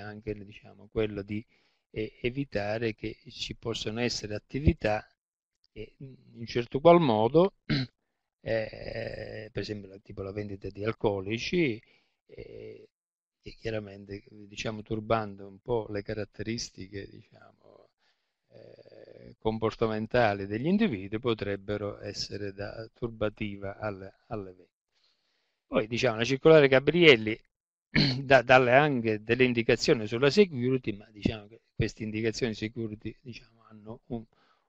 B: anche diciamo, quello di eh, evitare che ci possano essere attività che in certo qual modo, eh, per esempio tipo la vendita di alcolici, e, e chiaramente diciamo, turbando un po' le caratteristiche diciamo, eh, comportamentali degli individui potrebbero essere da turbativa alle, alle vette. Poi diciamo, la circolare Gabrielli dà anche delle indicazioni sulla security, ma diciamo che queste indicazioni security diciamo, hanno un,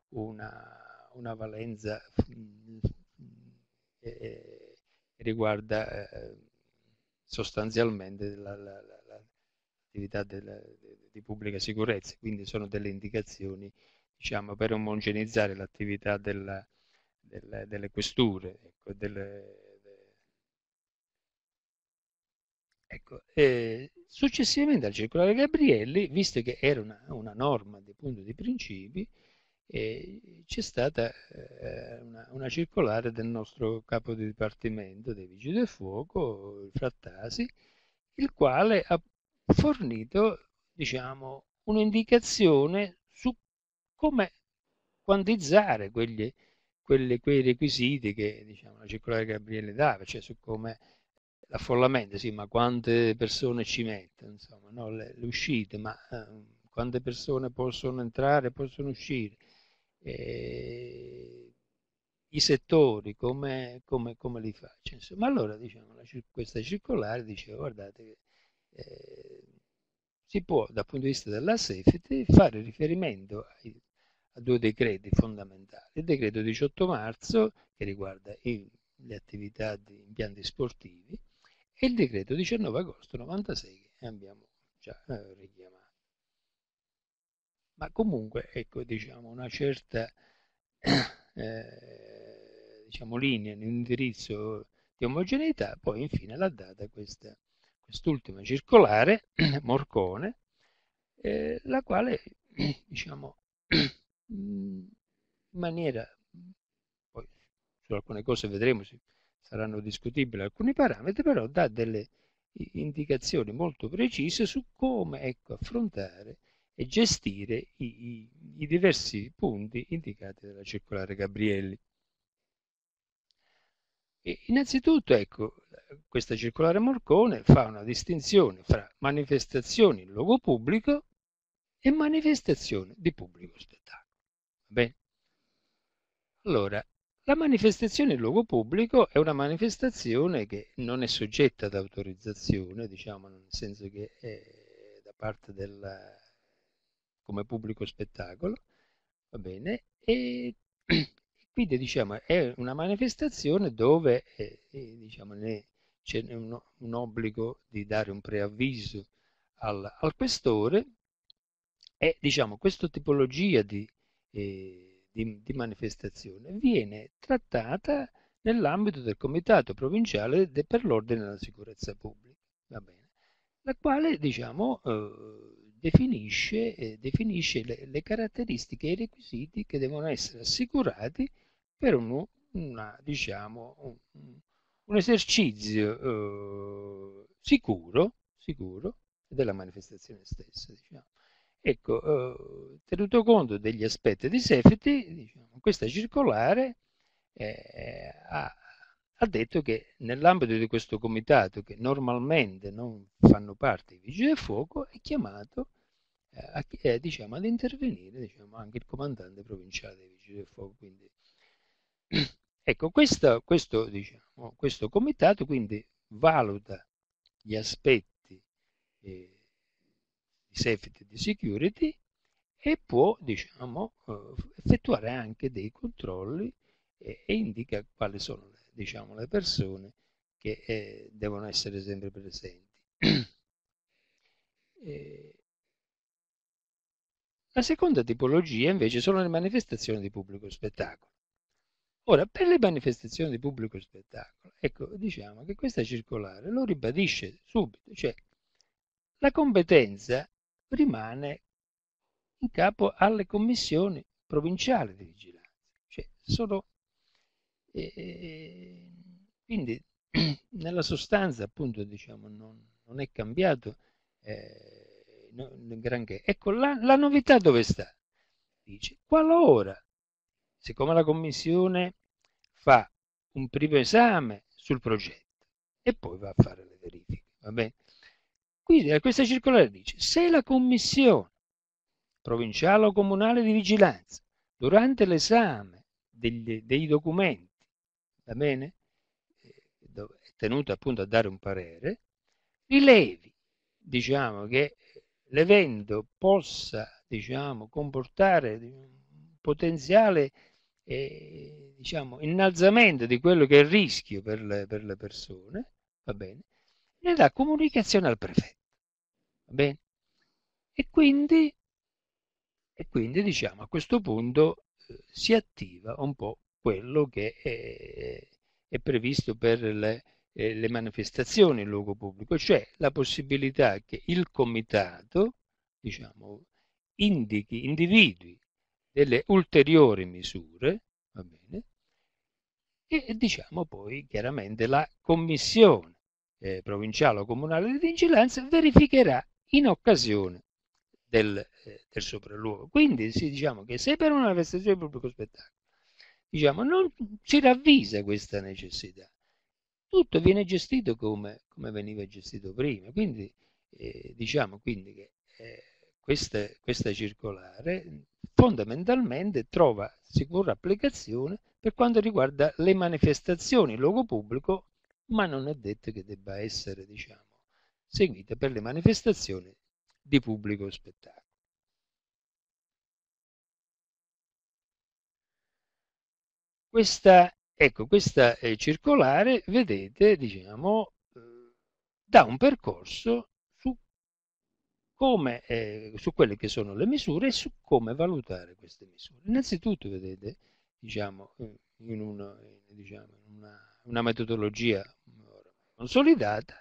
B: una, una, valenza mm, mm, eh, eh, che eh, riguarda... Eh, sostanzialmente l'attività di pubblica sicurezza, quindi sono delle indicazioni diciamo, per omogeneizzare l'attività della, delle, delle questure. Ecco, delle, de... ecco successivamente al circolare Gabrielli, visto che era una, una norma di punto di principi, e c'è stata eh, una, una, circolare del nostro capo di dipartimento dei Vigili del Fuoco, il Frattasi, il quale ha fornito diciamo, un'indicazione su come quantizzare quegli, quelli, quei requisiti che diciamo, la circolare Gabriele dava, cioè su come l'affollamento, sì, ma quante persone ci mettono, insomma, no? le, le, uscite, ma eh, quante persone possono entrare, possono uscire eh, i settori, come, come, come li faccio. Insomma, allora diciamo, la, questa circolare diceva guardate eh, si può dal punto di vista della safety fare riferimento ai, a due decreti fondamentali, il decreto 18 marzo che riguarda il, le attività di impianti sportivi e il decreto 19 agosto 96 che abbiamo già eh, richiamato ma comunque ecco, diciamo, una certa eh, diciamo, linea, un indirizzo di omogeneità, poi infine l'ha data questa, quest'ultima circolare, Morcone, eh, la quale diciamo, in maniera, poi su alcune cose vedremo, se saranno discutibili alcuni parametri, però dà delle indicazioni molto precise su come ecco, affrontare e gestire i, i, i diversi punti indicati dalla circolare Gabrielli. E innanzitutto, ecco, questa circolare Morcone fa una distinzione fra manifestazioni in luogo pubblico e manifestazioni di pubblico spettacolo. Bene? Allora, la manifestazione in luogo pubblico è una manifestazione che non è soggetta ad autorizzazione, diciamo, nel senso che è da parte della come pubblico spettacolo, va bene? E quindi diciamo, è una manifestazione dove eh, eh diciamo, c'è un, un, obbligo di dare un preavviso al, al questore e diciamo, questa tipologia di, eh, di, di manifestazione viene trattata nell'ambito del Comitato Provinciale per l'Ordine e la Sicurezza Pubblica, va bene? la quale diciamo, eh, definisce, eh, definisce le, le, caratteristiche e i requisiti che devono essere assicurati per un, una, diciamo, un, un esercizio eh, sicuro, sicuro, della manifestazione stessa. Diciamo. Ecco, eh, tenuto conto degli aspetti di safety, diciamo, questa circolare eh, ha ha detto che nell'ambito di questo comitato, che normalmente non fanno parte i vigili del fuoco, è chiamato eh, a, eh, diciamo, ad intervenire diciamo, anche il comandante provinciale dei vigili del fuoco. Quindi, ecco, questo, questo, diciamo, questo, comitato quindi valuta gli aspetti eh, di safety e di security e può diciamo, eh, effettuare anche dei controlli e, e indica quali sono le diciamo, le persone che eh, devono essere sempre presenti. eh, la seconda tipologia invece sono le manifestazioni di pubblico spettacolo. Ora, per le manifestazioni di pubblico spettacolo, ecco, diciamo che questa circolare lo ribadisce subito, cioè la competenza rimane in capo alle commissioni provinciali di vigilanza, cioè sono e quindi nella sostanza appunto diciamo, non, non, è cambiato eh, non, granché. Ecco, la, la novità dove sta? Dice, qualora, siccome la Commissione fa un primo esame sul progetto e poi va a fare le verifiche, va bene? Quindi eh, questa circolare dice, se la Commissione provinciale o comunale di vigilanza durante l'esame dei documenti va bene? Eh, è tenuto appunto a dare un parere, rilevi, diciamo, che eh, l'evento possa, diciamo, comportare un potenziale, eh, diciamo, innalzamento di quello che è il rischio per le, per le persone, va bene? e dà comunicazione al prefetto, va bene? E quindi, e quindi diciamo, a questo punto eh, si attiva un po' quello che è, è previsto per le, eh, le, manifestazioni in luogo pubblico, cioè la possibilità che il comitato diciamo, indichi, individui delle ulteriori misure, va bene, e diciamo poi chiaramente la commissione eh, provinciale o comunale di vigilanza verificherà in occasione del, eh, del sopralluogo. Quindi si diciamo che se per una manifestazione pubblico spettacolo diciamo, non si ravvisa questa necessità. Tutto viene gestito come, come veniva gestito prima. Quindi eh, diciamo quindi che eh, questa, questa, circolare fondamentalmente trova sicura applicazione per quanto riguarda le manifestazioni in luogo pubblico, ma non è detto che debba essere diciamo, seguita per le manifestazioni di pubblico spettacolo. Questa, ecco, questa eh, circolare, vedete, diciamo, eh, dà un percorso su, come, eh, su quelle che sono le misure e su come valutare queste misure. Innanzitutto, vedete, diciamo, eh, in, una, diciamo, una, una metodologia consolidata,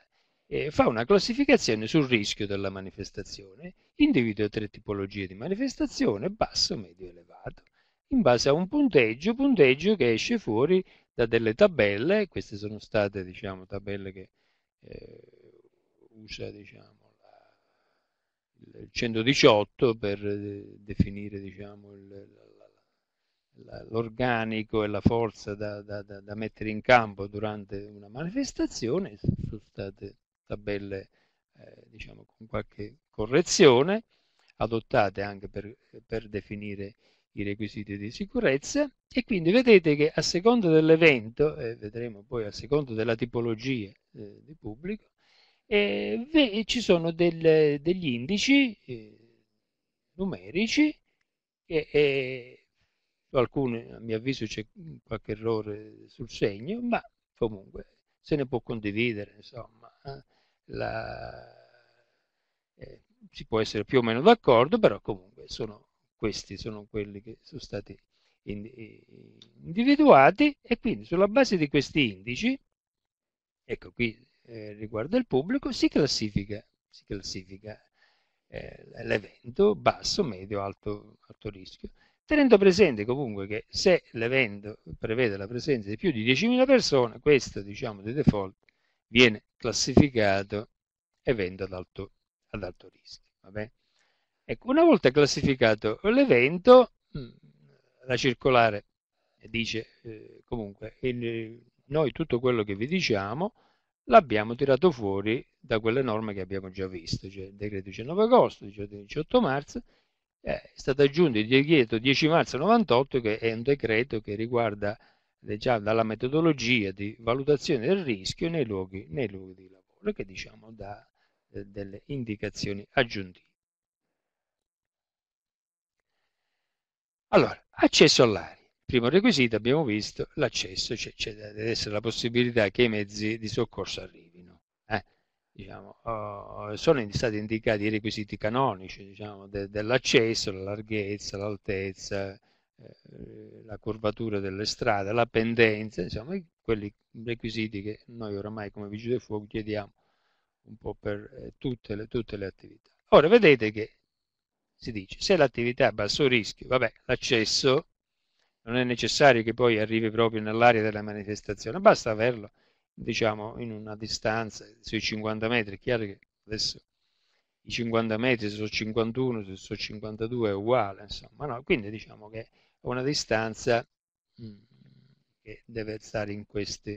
B: eh, fa una classificazione sul rischio della manifestazione, individua tre tipologie di manifestazione, basso, medio e elevato in base a un punteggio, punteggio che esce fuori da delle tabelle, queste sono state diciamo, tabelle che eh, usa diciamo, la, il 118 per eh, definire diciamo, l'organico e la forza da, da, da, mettere in campo durante una manifestazione, sono state tabelle eh, diciamo, con qualche correzione adottate anche per, per definire i requisiti di sicurezza e quindi vedete che a seconda dell'evento, e vedremo poi a seconda della tipologia eh, di pubblico, eh, ci sono del, degli indici eh, numerici che su eh, alcuni a mio avviso c'è qualche errore sul segno, ma comunque se ne può condividere, insomma, eh, la, eh, si può essere più o meno d'accordo, però comunque sono questi sono quelli che sono stati individuati e quindi sulla base di questi indici, ecco qui eh, riguarda il pubblico, si classifica, si classifica eh, l'evento basso, medio, alto, alto rischio, tenendo presente comunque che se l'evento prevede la presenza di più di 10.000 persone, questo diciamo di default viene classificato evento ad alto, ad alto rischio. Vabbè? Ecco, una volta classificato l'evento, mm, la circolare dice eh, comunque il, noi tutto quello che vi diciamo l'abbiamo tirato fuori da quelle norme che abbiamo già visto, cioè il decreto 19 agosto, 18 marzo, eh, è stato aggiunto il decreto 10 marzo 98 che è un decreto che riguarda eh, già dalla metodologia di valutazione del rischio nei luoghi, nei luoghi di lavoro che diciamo dà eh, delle indicazioni aggiuntive. Allora, accesso all'aria. Primo requisito abbiamo visto l'accesso, cioè, cioè deve essere la possibilità che i mezzi di soccorso arrivino. Eh? Diciamo, oh, oh sono stati indicati i requisiti canonici diciamo, de, dell'accesso, la larghezza, l'altezza, eh, la curvatura delle strade, la pendenza, insomma, quelli requisiti che noi oramai come Vigili del Fuoco chiediamo un po' per eh, tutte, le, tutte le attività. Ora vedete che si dice se l'attività è a basso rischio, vabbè, l'accesso non è necessario che poi arrivi proprio nell'area della manifestazione, basta averlo, diciamo, in una distanza sui 50 metri, è chiaro che adesso i 50 metri, se sono 51, se sono 52 è uguale, insomma, no? quindi diciamo che è una distanza mm, che deve stare in questi,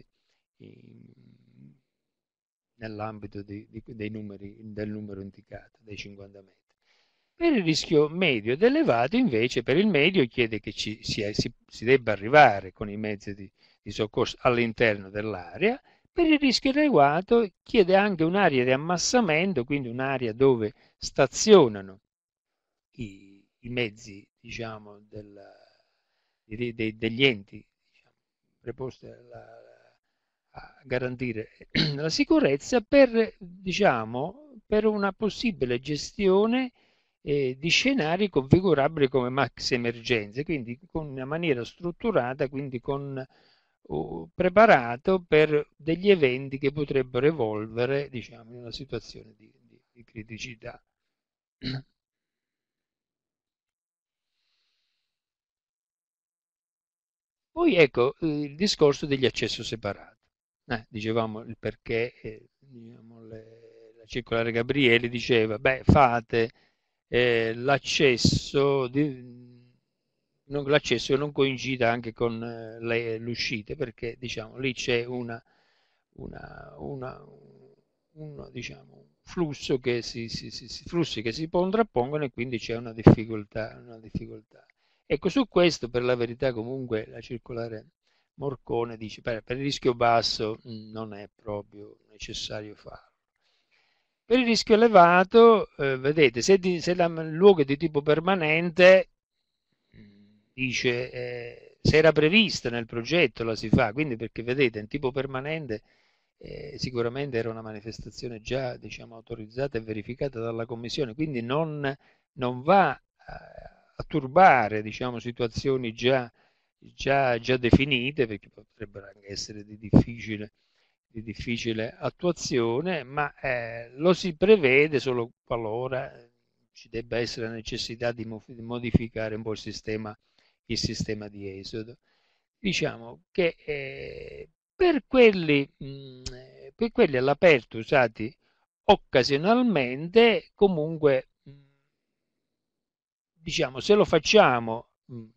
B: nell'ambito dei numeri, del numero indicato, dei 50 metri. Per il rischio medio ed elevato invece per il medio chiede che ci, si, si, si, debba arrivare con i mezzi di, di soccorso all'interno dell'area, per il rischio elevato chiede anche un'area di ammassamento, quindi un'area dove stazionano i, i mezzi diciamo, del, de, de, degli enti diciamo, preposti alla, a garantire la sicurezza per, diciamo, per una possibile gestione eh, di scenari configurabili come max emergenze, quindi con una maniera strutturata, quindi con uh, preparato per degli eventi che potrebbero evolvere diciamo, in una situazione di, di, di criticità. Poi ecco uh, il discorso degli accessi separati. Eh, dicevamo il perché eh, diciamo, le, la circolare Gabriele diceva, beh, fate eh, l'accesso, che non coincida anche con eh, le, l'uscita, perché diciamo, lì c'è una, una, una, un diciamo, flusso che si, si, si, flussi che si contrappongono e quindi c'è una difficoltà, una difficoltà. Ecco, su questo per la verità comunque la circolare Morcone dice per, per il rischio basso mh, mm, non è proprio necessario farlo. Per il rischio elevato, eh, vedete, se, di, se la, il luogo è di tipo permanente, dice, eh, se era prevista nel progetto la si fa, quindi perché vedete, in tipo permanente eh, sicuramente era una manifestazione già diciamo, autorizzata e verificata dalla Commissione, quindi non, non va a turbare diciamo, situazioni già, già, già definite, perché potrebbero anche essere di difficile di difficile attuazione, ma eh, lo si prevede solo qualora ci debba essere la necessità di, modificare un po' il sistema, il sistema di esodo. Diciamo che eh, per, quelli, mh, mm, per quelli all'aperto usati occasionalmente, comunque, mh, mm, diciamo, se lo facciamo mh, mm,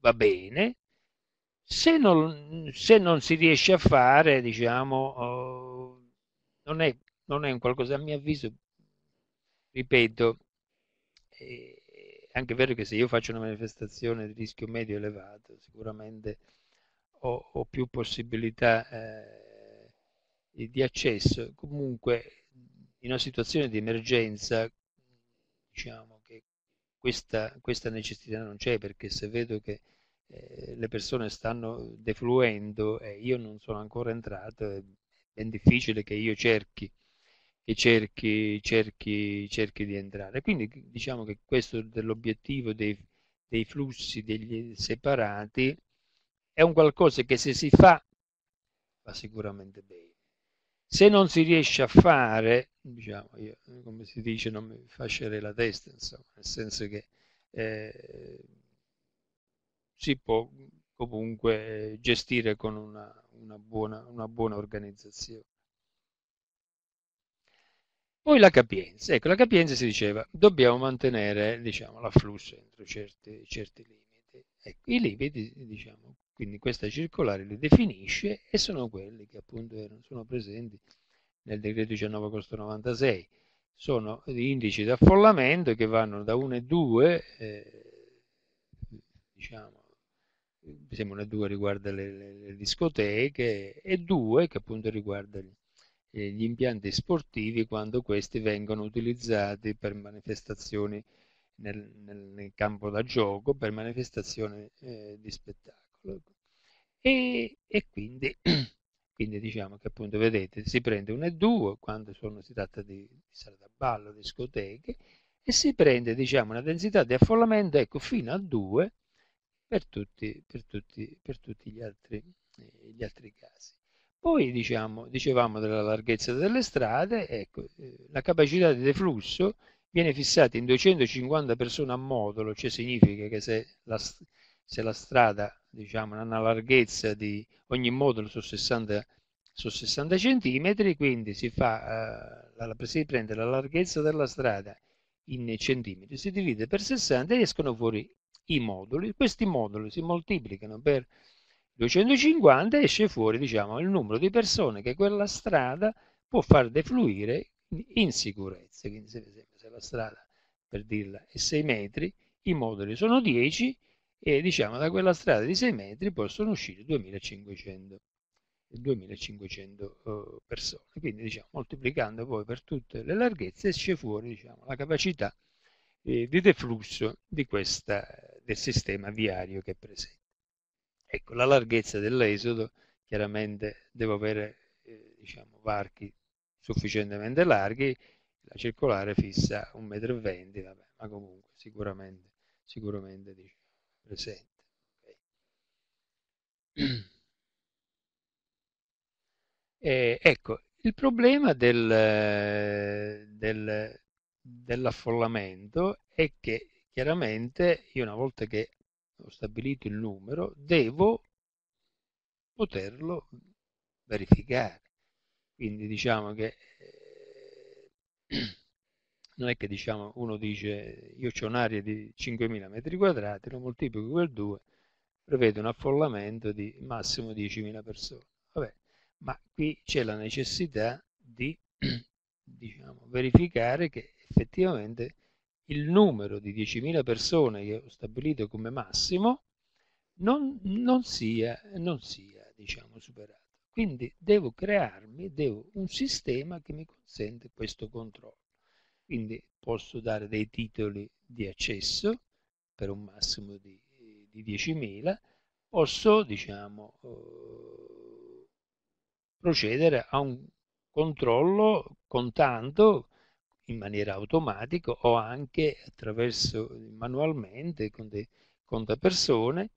B: va bene, se non, se non si riesce a fare, diciamo, oh, non è, non è un qualcosa, a mio avviso, ripeto, è anche vero che se io faccio una manifestazione di rischio medio elevato, sicuramente ho, ho più possibilità eh, di accesso. Comunque, in una situazione di emergenza, diciamo che questa, questa necessità non c'è, perché se vedo che eh, le persone stanno defluendo e io non sono ancora entrato, è ben difficile che io cerchi che cerchi, cerchi, cerchi di entrare. Quindi diciamo che questo dell'obiettivo dei, dei flussi degli separati è un qualcosa che se si fa va sicuramente bene. Se non si riesce a fare, diciamo, io, come si dice, non mi fascerei la testa, insomma, nel senso che eh, si può comunque gestire con una, una, buona, una buona organizzazione. Poi la capienza, ecco la capienza si diceva dobbiamo mantenere diciamo, l'afflusso entro certi, certi limiti. Ecco, I limiti, diciamo, quindi questa circolare li definisce e sono quelli che appunto erano, sono presenti nel decreto 19 costo 96. Sono gli indici di affollamento che vanno da 1 1,2 eh, diciamo, mi sembrano due riguarda le, le, le, discoteche e due che appunto riguarda gli, eh, gli, impianti sportivi quando questi vengono utilizzati per manifestazioni nel, nel, nel campo da gioco, per manifestazioni eh, di spettacolo. E, e quindi, quindi, diciamo che appunto vedete si prende un e due quando sono, si tratta di, di sala da ballo, discoteche, e si prende diciamo, una densità di affollamento ecco, fino a 2 per tutti, per tutti, per tutti gli, altri, eh, gli, altri, casi. Poi diciamo, dicevamo della larghezza delle strade, ecco, eh, la capacità di deflusso viene fissata in 250 persone a modulo, cioè significa che se la, se la strada diciamo, ha una larghezza di ogni modulo su 60 su 60 cm, quindi si, fa, eh, la, si prende la larghezza della strada in centimetri, si divide per 60 e escono fuori i moduli, questi moduli si moltiplicano per 250 e esce fuori diciamo, il numero di persone che quella strada può far defluire in sicurezza. Quindi se, esempio, se la strada, per dirla, è 6 metri, i moduli sono 10 e diciamo da quella strada di 6 metri possono uscire 2500, 2500 eh, persone. Quindi diciamo, moltiplicando poi per tutte le larghezze esce fuori diciamo, la capacità eh, di deflusso di questa del sistema viario che è presente. Ecco, la larghezza dell'esodo, chiaramente devo avere eh, diciamo, varchi sufficientemente larghi, la circolare fissa 1,20 m, vabbè, ma comunque sicuramente, sicuramente diciamo, presente. Okay. E, eh, ecco, il problema del, eh, del, dell'affollamento è che chiaramente io una volta che ho stabilito il numero devo poterlo verificare. Quindi diciamo che eh, non è che diciamo, uno dice io ho un'area di 5.000 metri quadrati, lo moltiplico per 2, prevede un affollamento di massimo 10.000 persone. Vabbè, ma qui c'è la necessità di diciamo, verificare che effettivamente il numero di 10.000 persone che ho stabilito come massimo non, non sia, non sia diciamo, superato. Quindi devo crearmi devo un sistema che mi consente questo controllo. Quindi posso dare dei titoli di accesso per un massimo di, di 10.000, posso diciamo, eh, procedere a un controllo contando in maniera automatica o anche attraverso manualmente con dei contapersone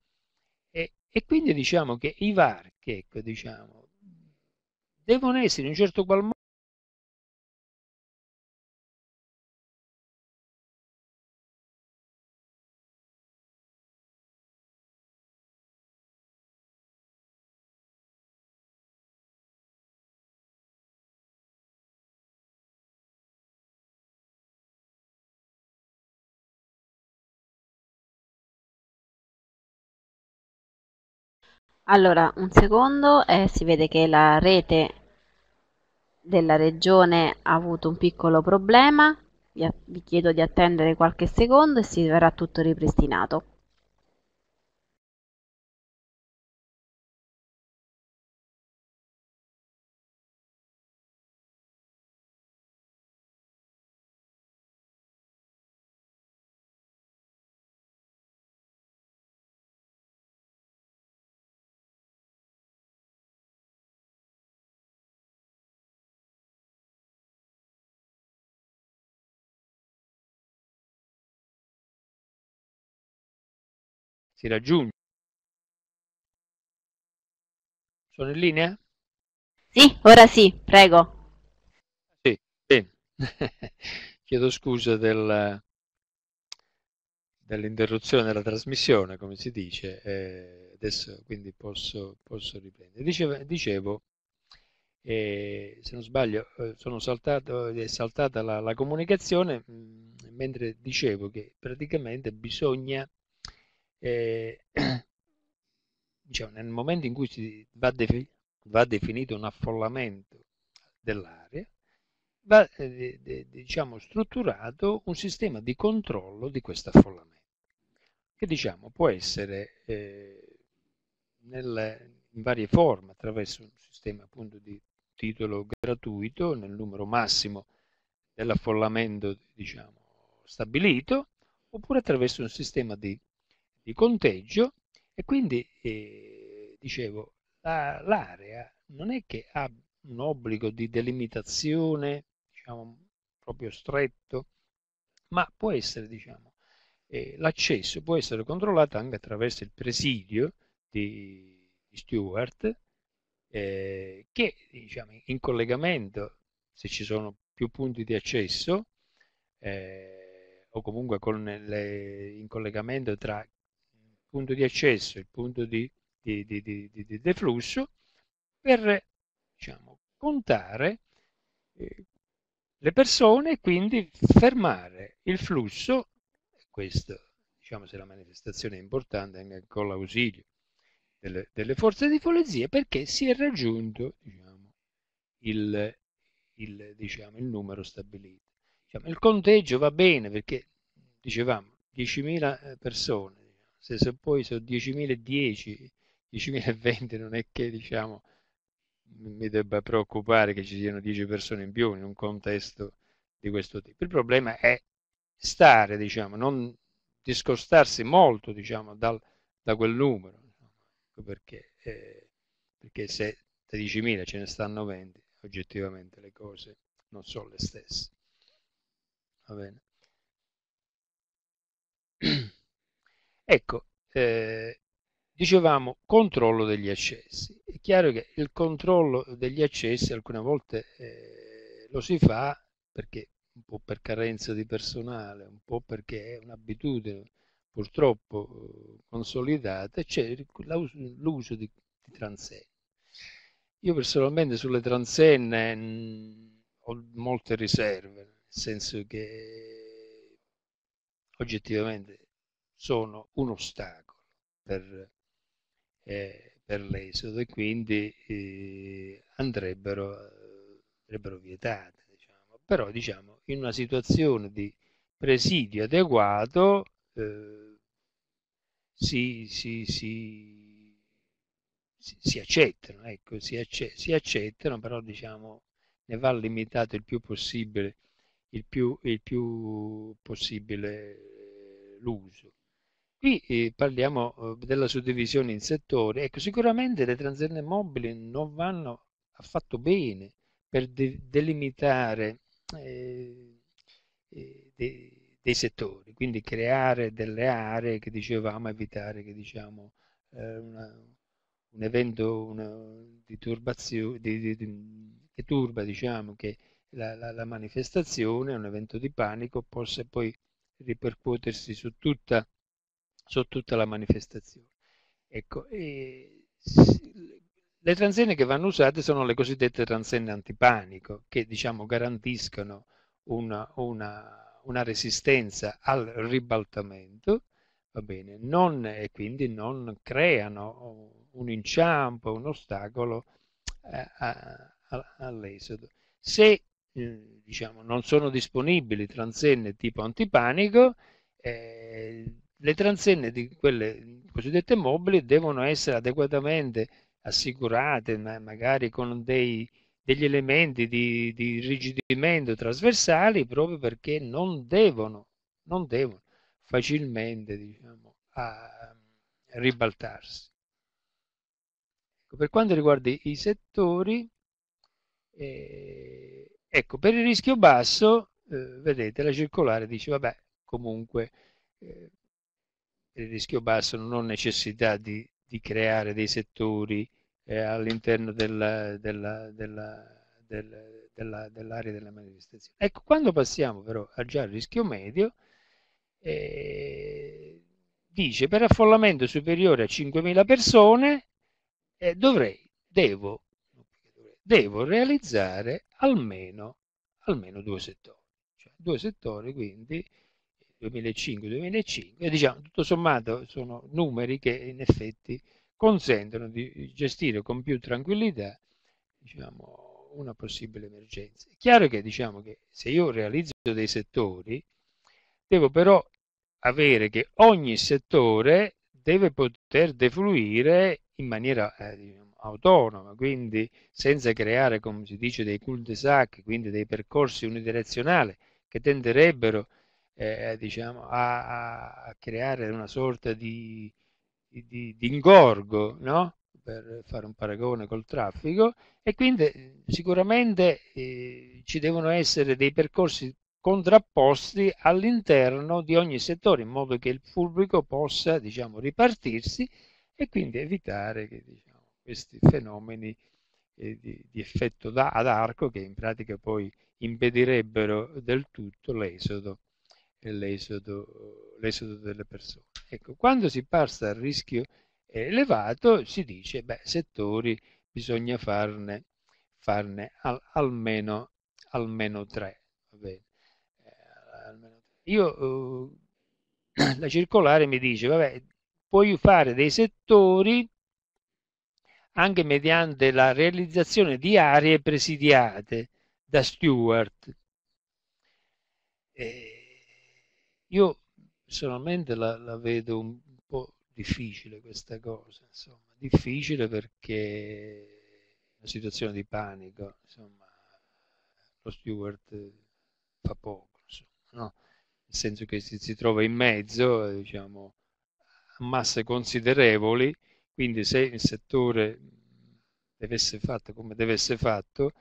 B: e, e quindi diciamo che i VAR che ecco, diciamo, devono essere in un certo qual modo
A: Allora, un secondo, eh, si vede che la rete della regione ha avuto un piccolo problema, vi, vi chiedo di attendere qualche secondo e si verrà tutto ripristinato.
B: si raggiunge. Sono in linea?
A: Sì, ora sì, prego.
B: Sì, bene. Chiedo scusa del, dell'interruzione della trasmissione, come si dice, eh, adesso quindi posso, posso riprendere. Dicevo, dicevo eh, se non sbaglio, eh, sono saltato, è saltata la, la comunicazione, mh, mm, mentre dicevo che praticamente bisogna e, diciamo, nel momento in cui si va, defi va definito un affollamento dell'area, va eh, de diciamo, strutturato un sistema di controllo di questo affollamento, che diciamo, può essere eh, nel, in varie forme, attraverso un sistema appunto di titolo gratuito nel numero massimo dell'affollamento diciamo, stabilito, oppure attraverso un sistema di di conteggio e quindi, eh, dicevo, l'area non è che ha un obbligo di delimitazione, diciamo, proprio stretto, ma può essere, diciamo, eh, l'accesso può essere controllato anche attraverso il presidio di, di Stewart, eh, che diciamo, in collegamento, se ci sono più punti di accesso, eh, o comunque con le, in collegamento tra punto di accesso, il punto di, di, di, di deflusso, per diciamo, contare eh, le persone e quindi fermare il flusso, questo diciamo se la manifestazione è importante anche con l'ausilio delle, delle, forze di polizia, perché si è raggiunto diciamo, il, il, diciamo, il, numero stabilito. Diciamo, il conteggio va bene perché, dicevamo, 10.000 eh, persone se, se poi sono 10.010, 10.020 non è che diciamo mi debba preoccupare che ci siano 10 persone in più in un contesto di questo tipo. Il problema è stare, diciamo, non discostarsi molto diciamo, dal, da quel numero, perché, eh, perché se da 10.000 ce ne stanno 20, oggettivamente le cose non sono le stesse. Va bene. Ecco, eh, dicevamo controllo degli accessi. È chiaro che il controllo degli accessi alcune volte eh, lo si fa perché un po' per carenza di personale, un po' perché è un'abitudine purtroppo consolidata, c'è l'uso di, di transenne. Io personalmente sulle transenne mm, ho molte riserve, nel senso che oggettivamente sono un ostacolo per, eh, per l'esodo e quindi eh, andrebbero, andrebbero, vietate. Diciamo. Però diciamo, in una situazione di presidio adeguato eh, si, si, si, si, accettano, ecco, acce si accettano, però diciamo, ne va limitato il più possibile il più, il più possibile eh, l'uso. Qui eh, parliamo eh, della suddivisione in settori. Ecco, sicuramente le transazioni mobili non vanno affatto bene per de delimitare eh, eh, de dei settori, quindi creare delle aree che dicevamo, evitare che diciamo una, un evento una, di turbazione che turba diciamo che la, la, la manifestazione, un evento di panico possa poi ripercuotersi su tutta su tutta la manifestazione. Ecco, le transenne che vanno usate sono le cosiddette transenne antipanico, che diciamo, garantiscono una, una, una, resistenza al ribaltamento, bene, non, e quindi non creano un inciampo, un ostacolo eh, a, a, all'esodo. Se eh, diciamo, non sono disponibili transenne tipo antipanico, eh, le transenne di quelle cosiddette mobili devono essere adeguatamente assicurate, ma magari con dei, degli elementi di, di rigidimento trasversali, proprio perché non devono, non devono facilmente diciamo, a ribaltarsi. Ecco, per quanto riguarda i settori, eh, ecco, per il rischio basso, eh, vedete, la circolare dice, vabbè, comunque eh, il rischio basso non ho necessità di, di creare dei settori eh, all'interno della, della, della, della, dell'area della manifestazione. Ecco, quando passiamo però a già rischio medio, eh, dice per affollamento superiore a 5.000 persone eh, dovrei, devo, devo realizzare almeno, almeno due settori. Cioè, due settori quindi 2005-2005 e diciamo tutto sommato sono numeri che in effetti consentono di gestire con più tranquillità diciamo, una possibile emergenza. È chiaro che, diciamo, che se io realizzo dei settori devo però avere che ogni settore deve poter defluire in maniera eh, diciamo, autonoma, quindi senza creare, come si dice, dei cul-de-sac, quindi dei percorsi unidirezionali che tenderebbero a eh, diciamo, a, a, creare una sorta di, di, di ingorgo, no? per fare un paragone col traffico, e quindi eh, sicuramente eh, ci devono essere dei percorsi contrapposti all'interno di ogni settore, in modo che il pubblico possa diciamo, ripartirsi e quindi evitare che, diciamo, questi fenomeni eh, di, di, effetto da, ad arco che in pratica poi impedirebbero del tutto l'esodo l'esodo, delle persone. Ecco, quando si passa al rischio elevato si dice, beh, settori bisogna farne, farne al, almeno, almeno, tre. Eh, almeno. Io, eh, la circolare mi dice, vabbè, puoi fare dei settori anche mediante la realizzazione di aree presidiate da steward. Eh, io personalmente la, la vedo un po' difficile questa cosa, insomma, difficile perché è una situazione di panico, insomma, lo steward fa poco, insomma, no? nel senso che si, si trova in mezzo, diciamo, a masse considerevoli, quindi se il settore deve essere fatto come deve essere fatto,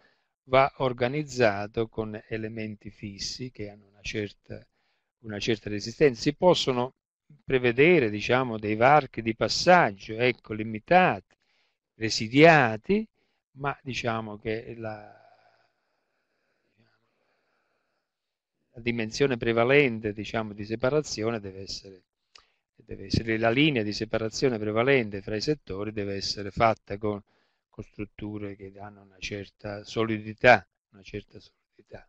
B: va organizzato con elementi fissi che hanno una certa una certa resistenza. Si possono prevedere diciamo, dei varchi di passaggio, ecco, limitati, residiati, ma diciamo che la, la dimensione prevalente diciamo, di separazione deve essere, deve essere, la linea di separazione prevalente fra i settori deve essere fatta con, con strutture che danno una certa solidità, una certa solidità.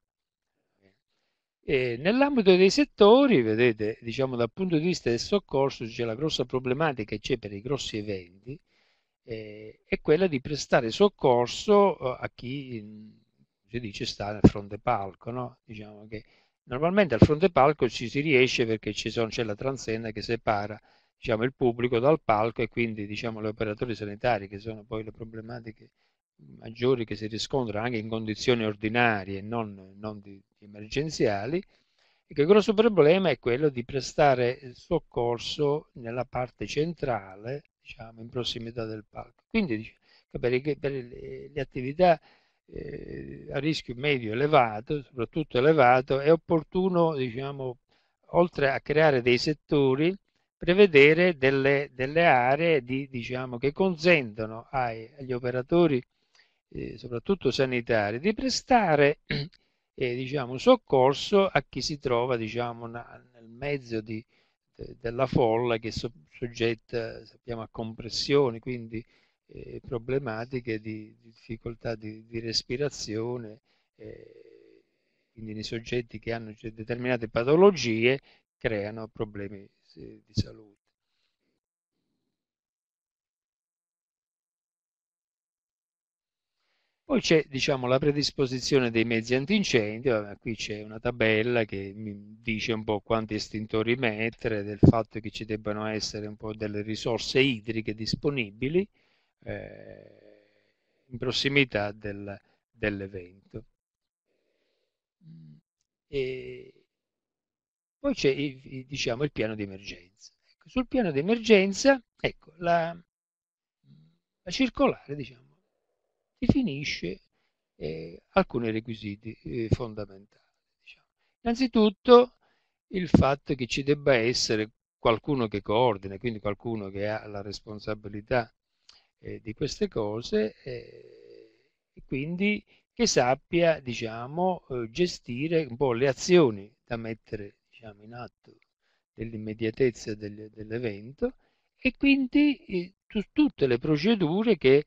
B: E nell'ambito dei settori, vedete, diciamo dal punto di vista del soccorso c'è la grossa problematica che c'è per i grossi eventi, eh, è quella di prestare soccorso eh, a chi mm, si dice sta nel fronte palco, no? diciamo che normalmente al fronte palco ci si riesce perché c'è la transenna che separa diciamo, il pubblico dal palco e quindi diciamo, gli operatori sanitari che sono poi le problematiche maggiori che si riscontrano anche in condizioni ordinarie, non, non di, emergenziali, e che il grosso problema è quello di prestare soccorso nella parte centrale, diciamo, in prossimità del palco. Quindi per, per le attività eh, a rischio medio elevato, soprattutto elevato, è opportuno, diciamo, oltre a creare dei settori, prevedere delle, delle aree di, diciamo, che consentano ai, agli operatori eh, soprattutto sanitari, di prestare eh, diciamo, soccorso a chi si trova diciamo, na, nel mezzo di, de, della folla che è so, soggetta sappiamo, a compressioni, quindi eh, problematiche di, di, difficoltà di, di respirazione, eh, quindi nei soggetti che hanno cioè, determinate patologie creano problemi eh, di salute. Poi c'è diciamo, la predisposizione dei mezzi antincendio, qui c'è una tabella che dice un po' quanti estintori mettere, del fatto che ci debbano essere un po' delle risorse idriche disponibili eh, in prossimità del, dell'evento. poi c'è diciamo, il piano di emergenza. Ecco, sul piano di emergenza, ecco, la, la circolare diciamo, definisce eh, alcuni requisiti eh, fondamentali. Diciamo. Innanzitutto il fatto che ci debba essere qualcuno che coordina, quindi qualcuno che ha la responsabilità eh, di queste cose eh, e quindi che sappia diciamo, eh, gestire un po' le azioni da mettere diciamo, in atto dell'immediatezza dell'evento e quindi eh, tutte le procedure che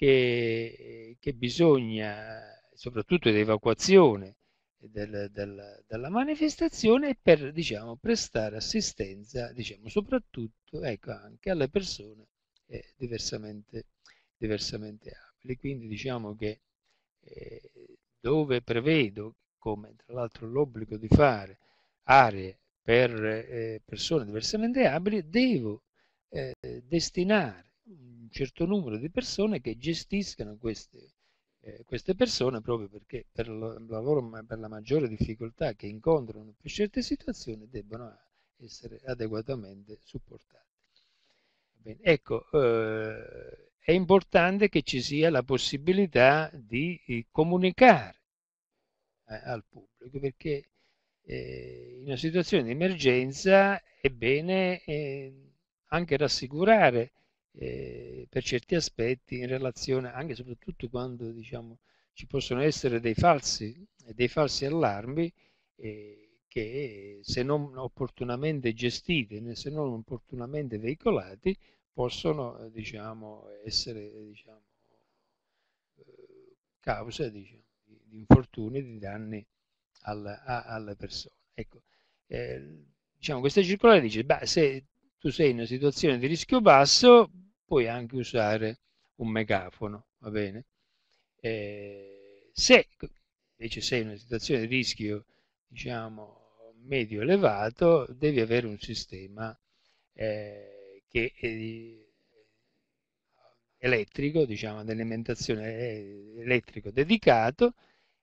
B: che, che bisogna, soprattutto l'evacuazione del, del, dalla manifestazione, per diciamo, prestare assistenza diciamo, soprattutto ecco, anche alle persone eh, diversamente, diversamente abili. Quindi diciamo che eh, dove prevedo, come tra l'altro l'obbligo di fare, aree per eh, persone diversamente abili, devo eh, destinare certo numero di persone che gestiscano queste, eh, queste persone proprio perché per la, loro, per la maggiore difficoltà che incontrano per certe situazioni debbano essere adeguatamente supportate. Bene, ecco, eh, è importante che ci sia la possibilità di, eh, comunicare eh, al pubblico perché eh, in una situazione di emergenza è bene eh, anche rassicurare eh, per certi aspetti in relazione anche e soprattutto quando diciamo, ci possono essere dei falsi, dei falsi allarmi eh, che se non opportunamente gestiti, se non opportunamente veicolati, possono diciamo, essere diciamo, eh, causa diciamo, di, infortuni, e di danni alla, alla persona. Ecco, eh, diciamo, questa circolare dice, beh, se tu sei in una situazione di rischio basso, puoi anche usare un megafono, va bene? Eh, se invece sei in una situazione di rischio, diciamo, medio elevato, devi avere un sistema eh, che è eh, elettrico, diciamo, ad alimentazione elettrico dedicato,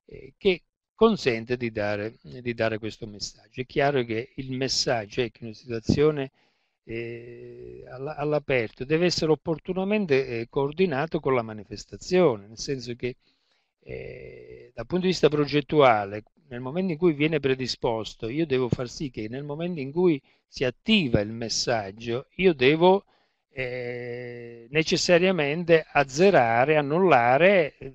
B: eh, che consente di dare, di dare, questo messaggio. È chiaro che il messaggio è che in una situazione eh, all'aperto deve essere opportunamente eh, coordinato con la manifestazione, nel senso che eh, dal punto di vista progettuale, nel momento in cui viene predisposto, io devo far sì che nel momento in cui si attiva il messaggio, io devo eh, necessariamente azzerare, annullare eh,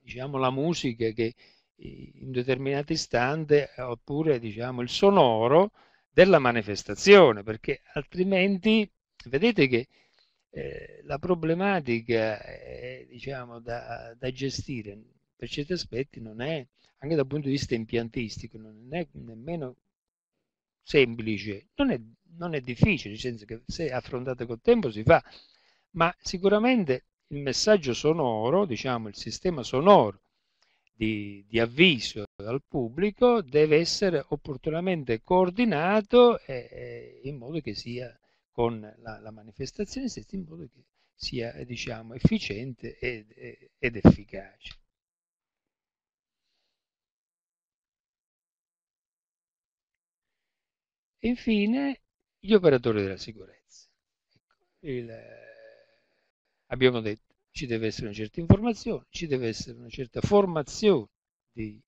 B: diciamo, la musica che eh, in determinati istanti, oppure diciamo, il sonoro della manifestazione, perché altrimenti vedete che eh, la problematica è, diciamo, da, da, gestire per certi aspetti non è, anche dal punto di vista impiantistico, non è nemmeno semplice, non è, non è difficile, nel senso che se affrontate col tempo si fa, ma sicuramente il messaggio sonoro, diciamo il sistema sonoro di, di, avviso dal pubblico deve essere opportunamente coordinato e, e in modo che sia con la, la, manifestazione stessa, in modo che sia diciamo, efficiente ed, ed efficace. E infine gli operatori della sicurezza. Ecco, il, abbiamo detto ci deve essere una certa informazione, ci deve essere una certa formazione, di...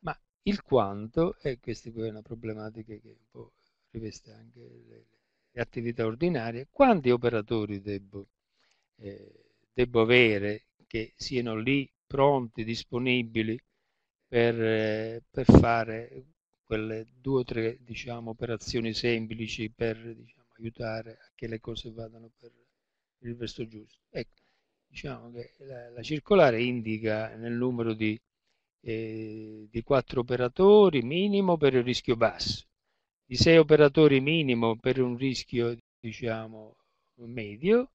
B: ma il quanto, e questa è una problematica che un po' riveste anche le, le attività ordinarie, quanti operatori debbo, eh, debbo, avere che siano lì pronti, disponibili per, eh, per fare quelle due o tre diciamo, operazioni semplici per diciamo, aiutare a che le cose vadano per il verso giusto. Ecco diciamo che la, la circolare indica nel numero di, eh, di 4 operatori minimo per il rischio basso, di 6 operatori minimo per un rischio diciamo medio,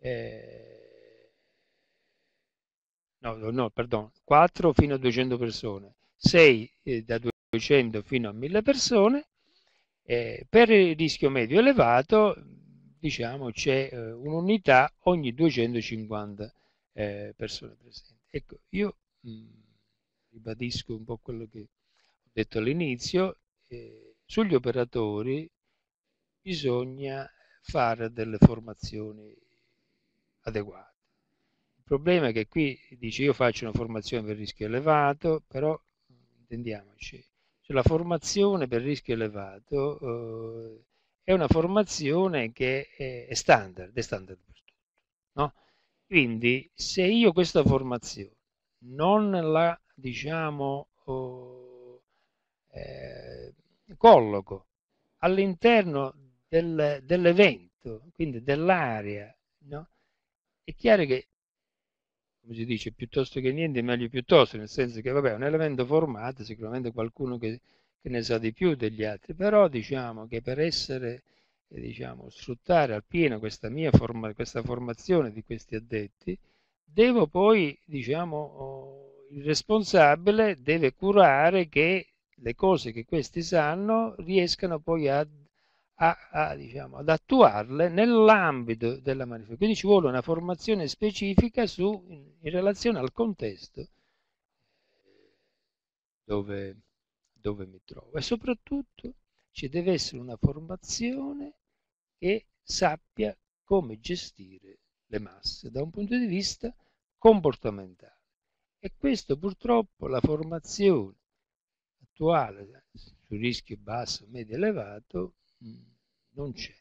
B: eh, no, no, perdon, 4 fino a 200 persone, 6 eh, da 200 fino a 1000 persone, eh, per il rischio medio elevato diciamo, c'è eh, un'unità ogni 250 eh, persone presenti. Ecco, io mh, mm, ribadisco un po' quello che ho detto all'inizio, eh, sugli operatori bisogna fare delle formazioni adeguate. Il problema è che qui dice io faccio una formazione per rischio elevato, però mm, intendiamoci, cioè la formazione per rischio elevato eh, è una formazione che è standard, è standard per tutti. No? Quindi se io questa formazione non la, diciamo, oh, eh, colloco all'interno del, dell'evento, quindi dell'area, no? è chiaro che, come si dice, piuttosto che niente, meglio piuttosto, nel senso che vabbè, un elemento formato, sicuramente qualcuno che che ne sa di più degli altri, però diciamo che per essere, eh, diciamo, sfruttare al pieno questa mia forma, questa formazione di questi addetti, devo poi, diciamo, oh, il responsabile deve curare che le cose che questi sanno riescano poi a, a, a, diciamo, ad attuarle nell'ambito della manifestazione. Quindi ci vuole una formazione specifica su, in, in relazione al contesto dove, dove mi trovo e soprattutto ci deve essere una formazione che sappia come gestire le masse da un punto di vista comportamentale. E questo purtroppo la formazione attuale sul rischio basso, medio elevato mm, non c'è.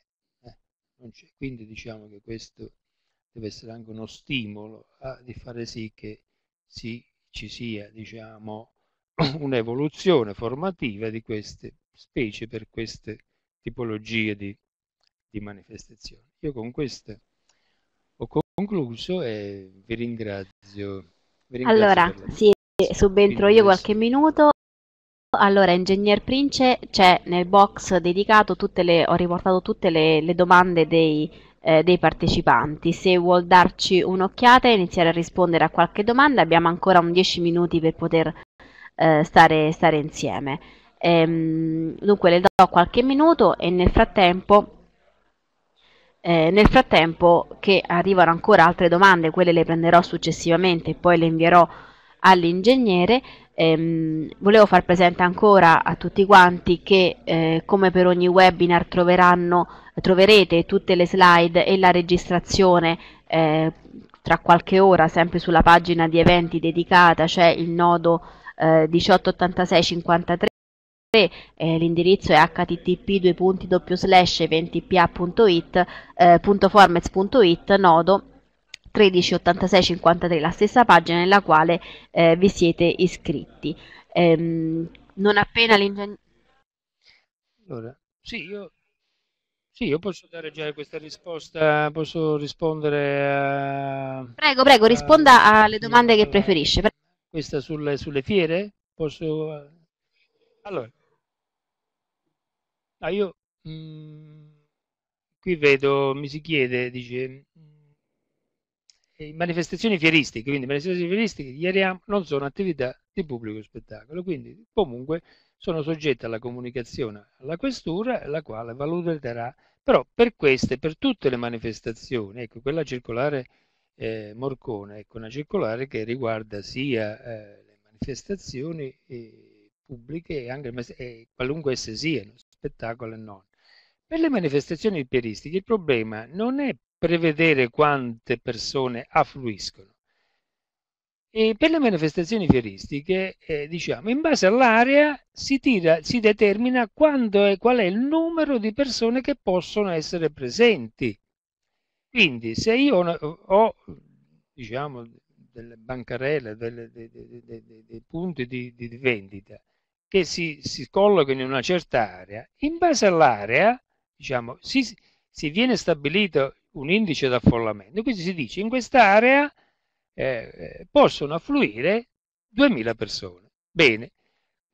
B: Eh? Non c'è. Quindi diciamo che questo deve essere anche uno stimolo a, eh, di fare sì che si, ci sia diciamo, un'evoluzione formativa di queste specie per queste tipologie di, di manifestazioni. Io con queste ho concluso e vi ringrazio. Vi ringrazio allora, sì,
A: subentro io qualche minuto. Allora, Ingegner Prince c'è nel box dedicato tutte le, ho riportato tutte le, le domande dei, eh, dei partecipanti. Se vuol darci un'occhiata e iniziare a rispondere a qualche domanda, abbiamo ancora un 10 minuti per poter eh, stare, stare, insieme. Ehm, dunque le do qualche minuto e nel frattempo, eh, nel frattempo che arrivano ancora altre domande, quelle le prenderò successivamente e poi le invierò all'ingegnere. Ehm, volevo far presente ancora a tutti quanti che eh, come per ogni webinar troverete tutte le slide e la registrazione eh, tra qualche ora sempre sulla pagina di eventi dedicata c'è il nodo eh, 1886 53 eh, l'indirizzo è http 20.it eh, nodo 138653 la stessa pagina nella quale eh, vi siete iscritti ehm, non appena l'ingegnere
B: allora, sì, sì io, posso dare già questa risposta posso rispondere a... prego prego risponda alle domande che preferisce questa sulle, sulle fiere? Posso... Eh? Allora, ah, io mh, mm, qui vedo, mi si chiede, dice, mh, mm, eh, manifestazioni fieristiche, quindi manifestazioni fieristiche ieri non sono attività di pubblico spettacolo, quindi comunque sono soggette alla comunicazione alla questura, la quale valuterà, però per queste, per tutte le manifestazioni, ecco, quella circolare eh, Morcone ecco, una circolare che riguarda sia eh, le manifestazioni eh, pubbliche e anche e eh, qualunque esse siano, spettacolo e non. Per le manifestazioni pieristiche il problema non è prevedere quante persone affluiscono. E per le manifestazioni fieristiche, eh, diciamo, in base all'area si, si, determina è, qual è il numero di persone che possono essere presenti quindi se io ho, diciamo, delle bancarelle, delle, dei, dei, dei, punti di, di vendita che si, si, collocano in una certa area, in base all'area diciamo, si, si, viene stabilito un indice d'affollamento, quindi si dice in quest'area eh, eh, possono affluire 2000 persone. Bene,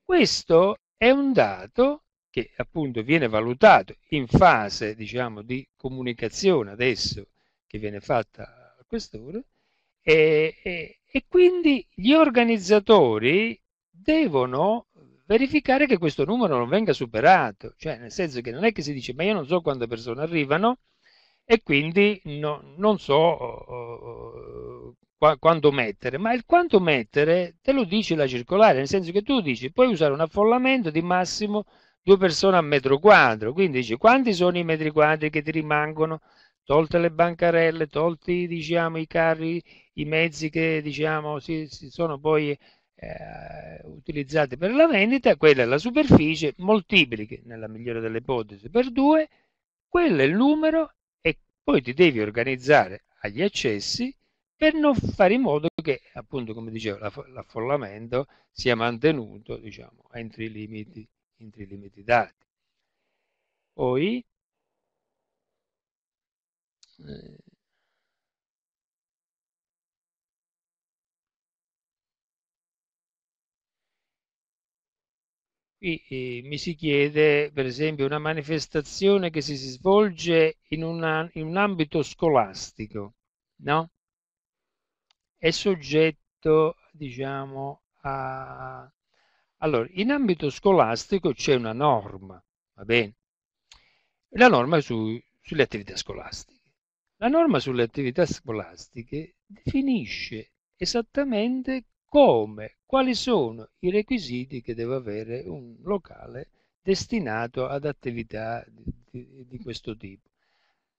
B: questo è un dato che appunto viene valutato in fase diciamo, di comunicazione adesso che viene fatta a quest'ora e, e, e quindi gli organizzatori devono verificare che questo numero non venga superato, cioè nel senso che non è che si dice ma io non so quante persone arrivano e quindi no, non so uh, qua, quanto mettere, ma il quanto mettere te lo dice la circolare, nel senso che tu dici puoi usare un affollamento di massimo due persone a metro quadro, quindi dice quanti sono i metri quadri che ti rimangono, tolte le bancarelle, tolti diciamo, i carri, i mezzi che diciamo, si, si sono poi eh, utilizzati per la vendita, quella è la superficie, moltiplichi nella migliore delle ipotesi per due, quello è il numero e poi ti devi organizzare agli accessi per non fare in modo che, appunto, come dicevo, l'affollamento sia mantenuto diciamo, entro i limiti entro i limiti dati. Poi eh, Qui eh, mi si chiede, per esempio, una manifestazione che si, si svolge in, una, in, un ambito scolastico, no? È soggetto, diciamo, a, allora, in ambito scolastico c'è una norma, va bene? La norma su, sulle attività scolastiche. La norma sulle attività scolastiche definisce esattamente come, quali sono i requisiti che deve avere un locale destinato ad attività di, di questo tipo.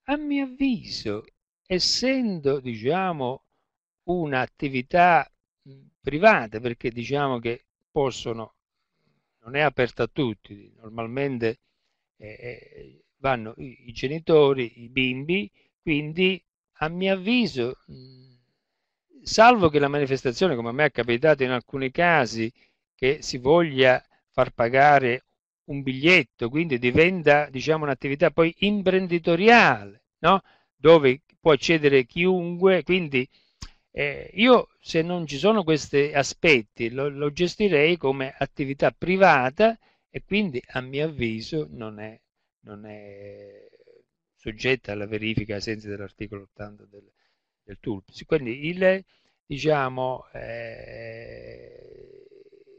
B: A mio avviso, essendo, diciamo, un'attività privata, perché diciamo che possono, non è aperta a tutti, normalmente eh, eh, vanno i, i genitori, i bimbi, quindi a mio avviso, salvo che la manifestazione, come a me è capitato in alcuni casi, che si voglia far pagare un biglietto, quindi diventa diciamo, un'attività poi imprenditoriale, no? dove può accedere chiunque, quindi eh, io se non ci sono questi aspetti lo, lo, gestirei come attività privata e quindi a mio avviso non è, non è soggetta alla verifica ai sensi dell'articolo 80 del, del TULP. Quindi il, diciamo, eh,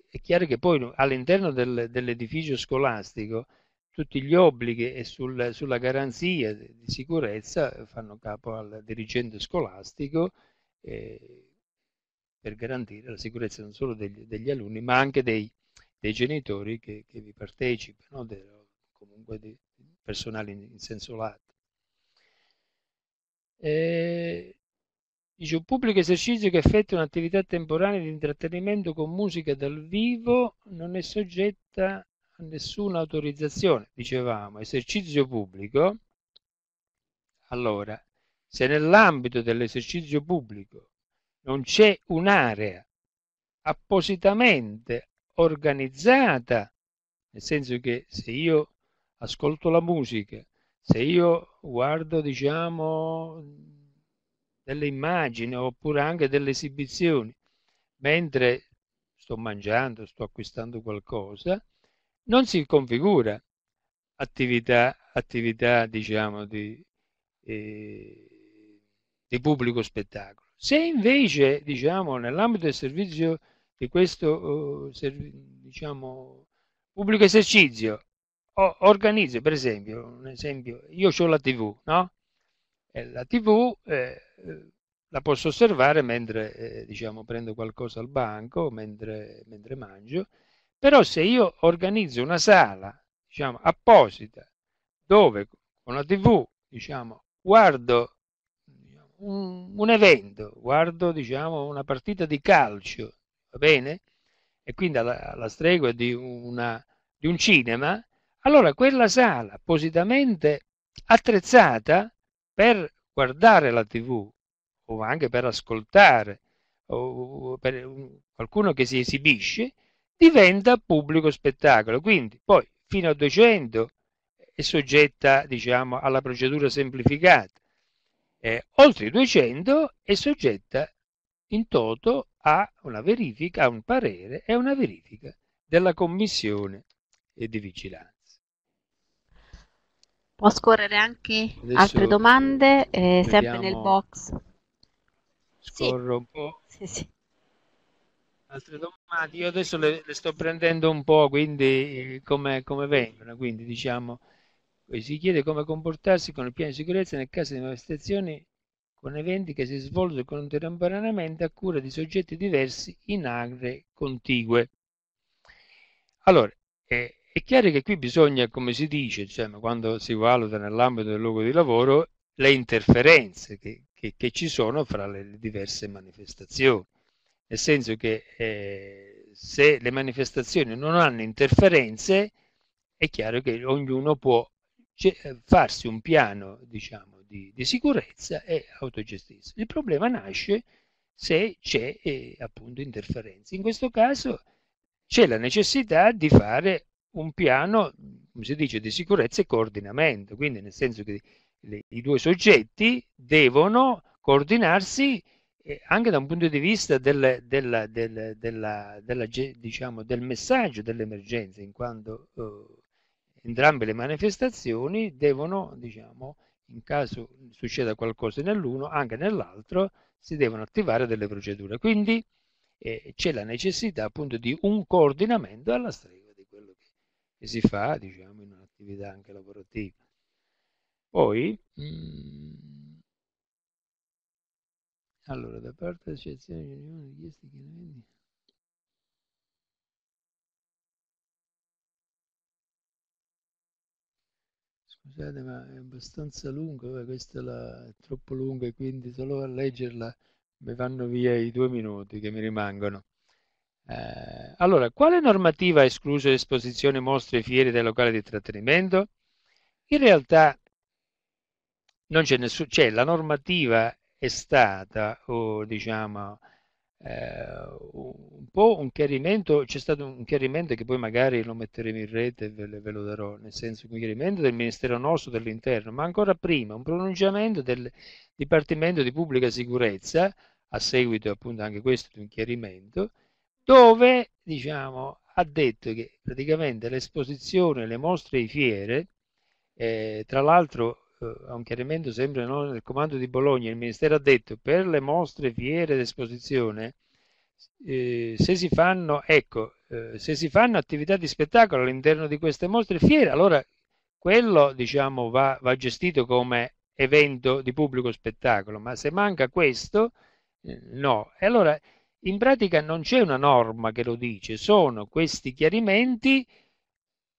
B: è chiaro che poi all'interno del, dell'edificio scolastico tutti gli obblighi e sul, sulla garanzia di sicurezza fanno capo al dirigente scolastico per garantire la sicurezza non solo degli, degli alunni, ma anche dei, dei genitori che, che, vi partecipano, de, comunque di personale in, in senso lato. E, dice un pubblico esercizio che effettua un'attività temporanea di intrattenimento con musica dal vivo non è soggetta a nessuna autorizzazione, dicevamo, esercizio pubblico. Allora, se nell'ambito dell'esercizio pubblico non c'è un'area appositamente organizzata, nel senso che se io ascolto la musica, se io guardo, diciamo, delle immagini oppure anche delle esibizioni, mentre sto mangiando, sto acquistando qualcosa, non si configura attività, attività diciamo, di, eh, di pubblico spettacolo. Se invece, diciamo, nell'ambito del servizio di questo uh, diciamo, pubblico esercizio, organizzo, per esempio, un esempio, io ho la TV, no? E la TV eh, la posso osservare mentre eh, diciamo, prendo qualcosa al banco, mentre, mentre mangio, però se io organizzo una sala diciamo, apposita dove con la TV diciamo, guardo un, un evento, guardo diciamo, una partita di calcio, va bene? E quindi alla, alla stregua di, una, di un cinema, allora quella sala appositamente attrezzata per guardare la tv o anche per ascoltare o per qualcuno che si esibisce diventa pubblico spettacolo quindi poi fino a 200 è soggetta diciamo alla procedura semplificata eh, oltre i 200 è soggetta in toto a una verifica, a un parere e a una verifica della commissione di vigilanza.
A: Può scorrere anche Adesso altre domande, eh, sempre nel box.
B: Scorro sì. un
A: po'. Sì, sì.
B: Altre domande, io adesso le, le, sto prendendo un po', quindi eh, come, come vengono, quindi diciamo poi si chiede come comportarsi con il piano di sicurezza nel caso di manifestazioni con eventi che si svolgono contemporaneamente a cura di soggetti diversi in aree contigue. Allora, eh, è chiaro che qui bisogna, come si dice, cioè, quando si valuta nell'ambito del luogo di lavoro, le interferenze che, che, che ci sono fra le diverse manifestazioni. Nel senso che eh, se le manifestazioni non hanno interferenze, è chiaro che ognuno può eh, farsi un piano diciamo, di, di, sicurezza e autogestirsi. Il problema nasce se c'è eh, appunto interferenza. In questo caso c'è la necessità di fare un piano, come si dice, di sicurezza e coordinamento, quindi nel senso che le, i due soggetti devono coordinarsi eh, anche da un punto di vista del, della, del, della, della, diciamo, del messaggio dell'emergenza, in quanto... Eh, entrambe le manifestazioni devono, diciamo, in caso succeda qualcosa nell'uno, anche nell'altro si devono attivare delle procedure. Quindi eh, c'è la necessità appunto di un coordinamento alla stregua di quello che, che si fa, diciamo, in un'attività anche lavorativa. Poi, mh, mm, allora, da parte delle associazioni di richieste chiaramente... Scusate, ma è abbastanza lungo, questa la... è troppo lunga quindi solo a leggerla mi vanno via i due minuti che mi rimangono. Eh, allora, quale normativa ha escluso esposizioni, mostre e fiere dai locali di trattenimento? In realtà non c'è nessuno, cioè la normativa è stata, o diciamo, eh, un po' un chiarimento, c'è stato un chiarimento che poi magari lo metteremo in rete e ve, ve, lo darò, nel senso un chiarimento del Ministero nostro dell'Interno, ma ancora prima un pronunciamento del Dipartimento di Pubblica Sicurezza, a seguito appunto anche questo di un chiarimento, dove diciamo, ha detto che praticamente l'esposizione, le mostre e fiere, eh, tra l'altro eh, a un chiarimento sempre no, del comando di Bologna, il Ministero ha detto per le mostre, fiere ed esposizione, eh, se si fanno, ecco, eh, se si fanno attività di spettacolo all'interno di queste mostre e fiere, allora quello diciamo, va, va, gestito come evento di pubblico spettacolo, ma se manca questo, eh, no. E allora in pratica non c'è una norma che lo dice, sono questi chiarimenti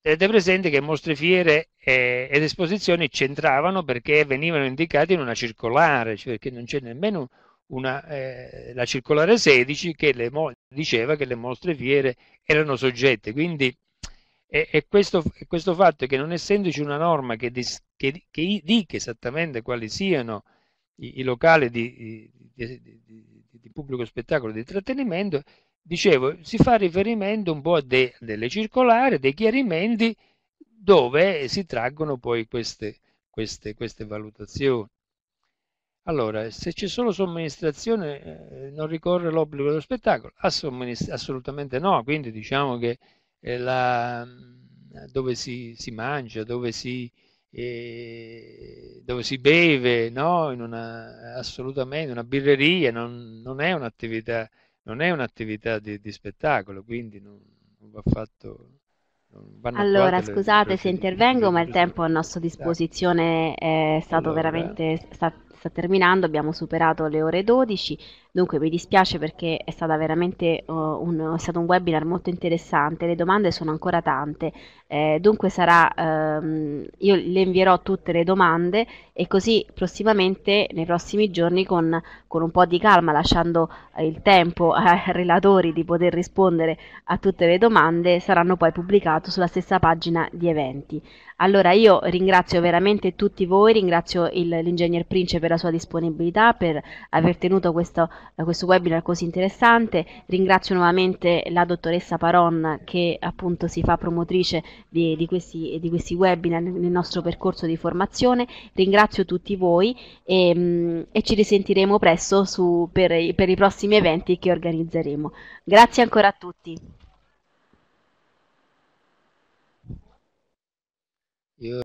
B: Tenete presente che mostre, fiere eh, ed esposizioni c'entravano perché venivano indicate in una circolare, cioè perché non c'è nemmeno una, eh, la circolare 16 che diceva che le mostre fiere erano soggette. Quindi è, è, questo, è questo, fatto che non essendoci una norma che, dis, che, che dica esattamente quali siano i, i locali di, di, di, di pubblico spettacolo e di intrattenimento, dicevo, si fa riferimento un po' a de, delle circolari, dei chiarimenti dove si traggono poi queste, queste, queste valutazioni. Allora, se c'è solo somministrazione eh, non ricorre l'obbligo dello spettacolo? assolutamente no, quindi diciamo che eh, la, mm, dove si, si, mangia, dove si, eh, dove si beve, no? In una, assolutamente una birreria non, non è un'attività non è un'attività di, di spettacolo, quindi non, non va fatto... Allora, scusate se
A: intervengo, ma il tempo a nostra esatto. disposizione è stato allora, veramente sta, sta, terminando, abbiamo superato le ore 12. Dunque mi dispiace perché è, uh, un, è stato un webinar molto interessante, le domande sono ancora tante, eh, dunque sarà, um, io le invierò tutte le domande e così prossimamente nei prossimi giorni con, con un po' di calma lasciando eh, il tempo ai relatori di poter rispondere a tutte le domande saranno poi pubblicate sulla stessa pagina di eventi. Allora io ringrazio veramente tutti voi, ringrazio l'ingegner Prince per la sua disponibilità, per aver tenuto questo questo webinar così interessante. Ringrazio nuovamente la dottoressa Paron che appunto si fa promotrice di, di, questi, di questi, webinar nel nostro percorso di formazione. Ringrazio tutti voi e, mm, e ci risentiremo presto su, per, per i prossimi eventi che organizzeremo. Grazie ancora a tutti.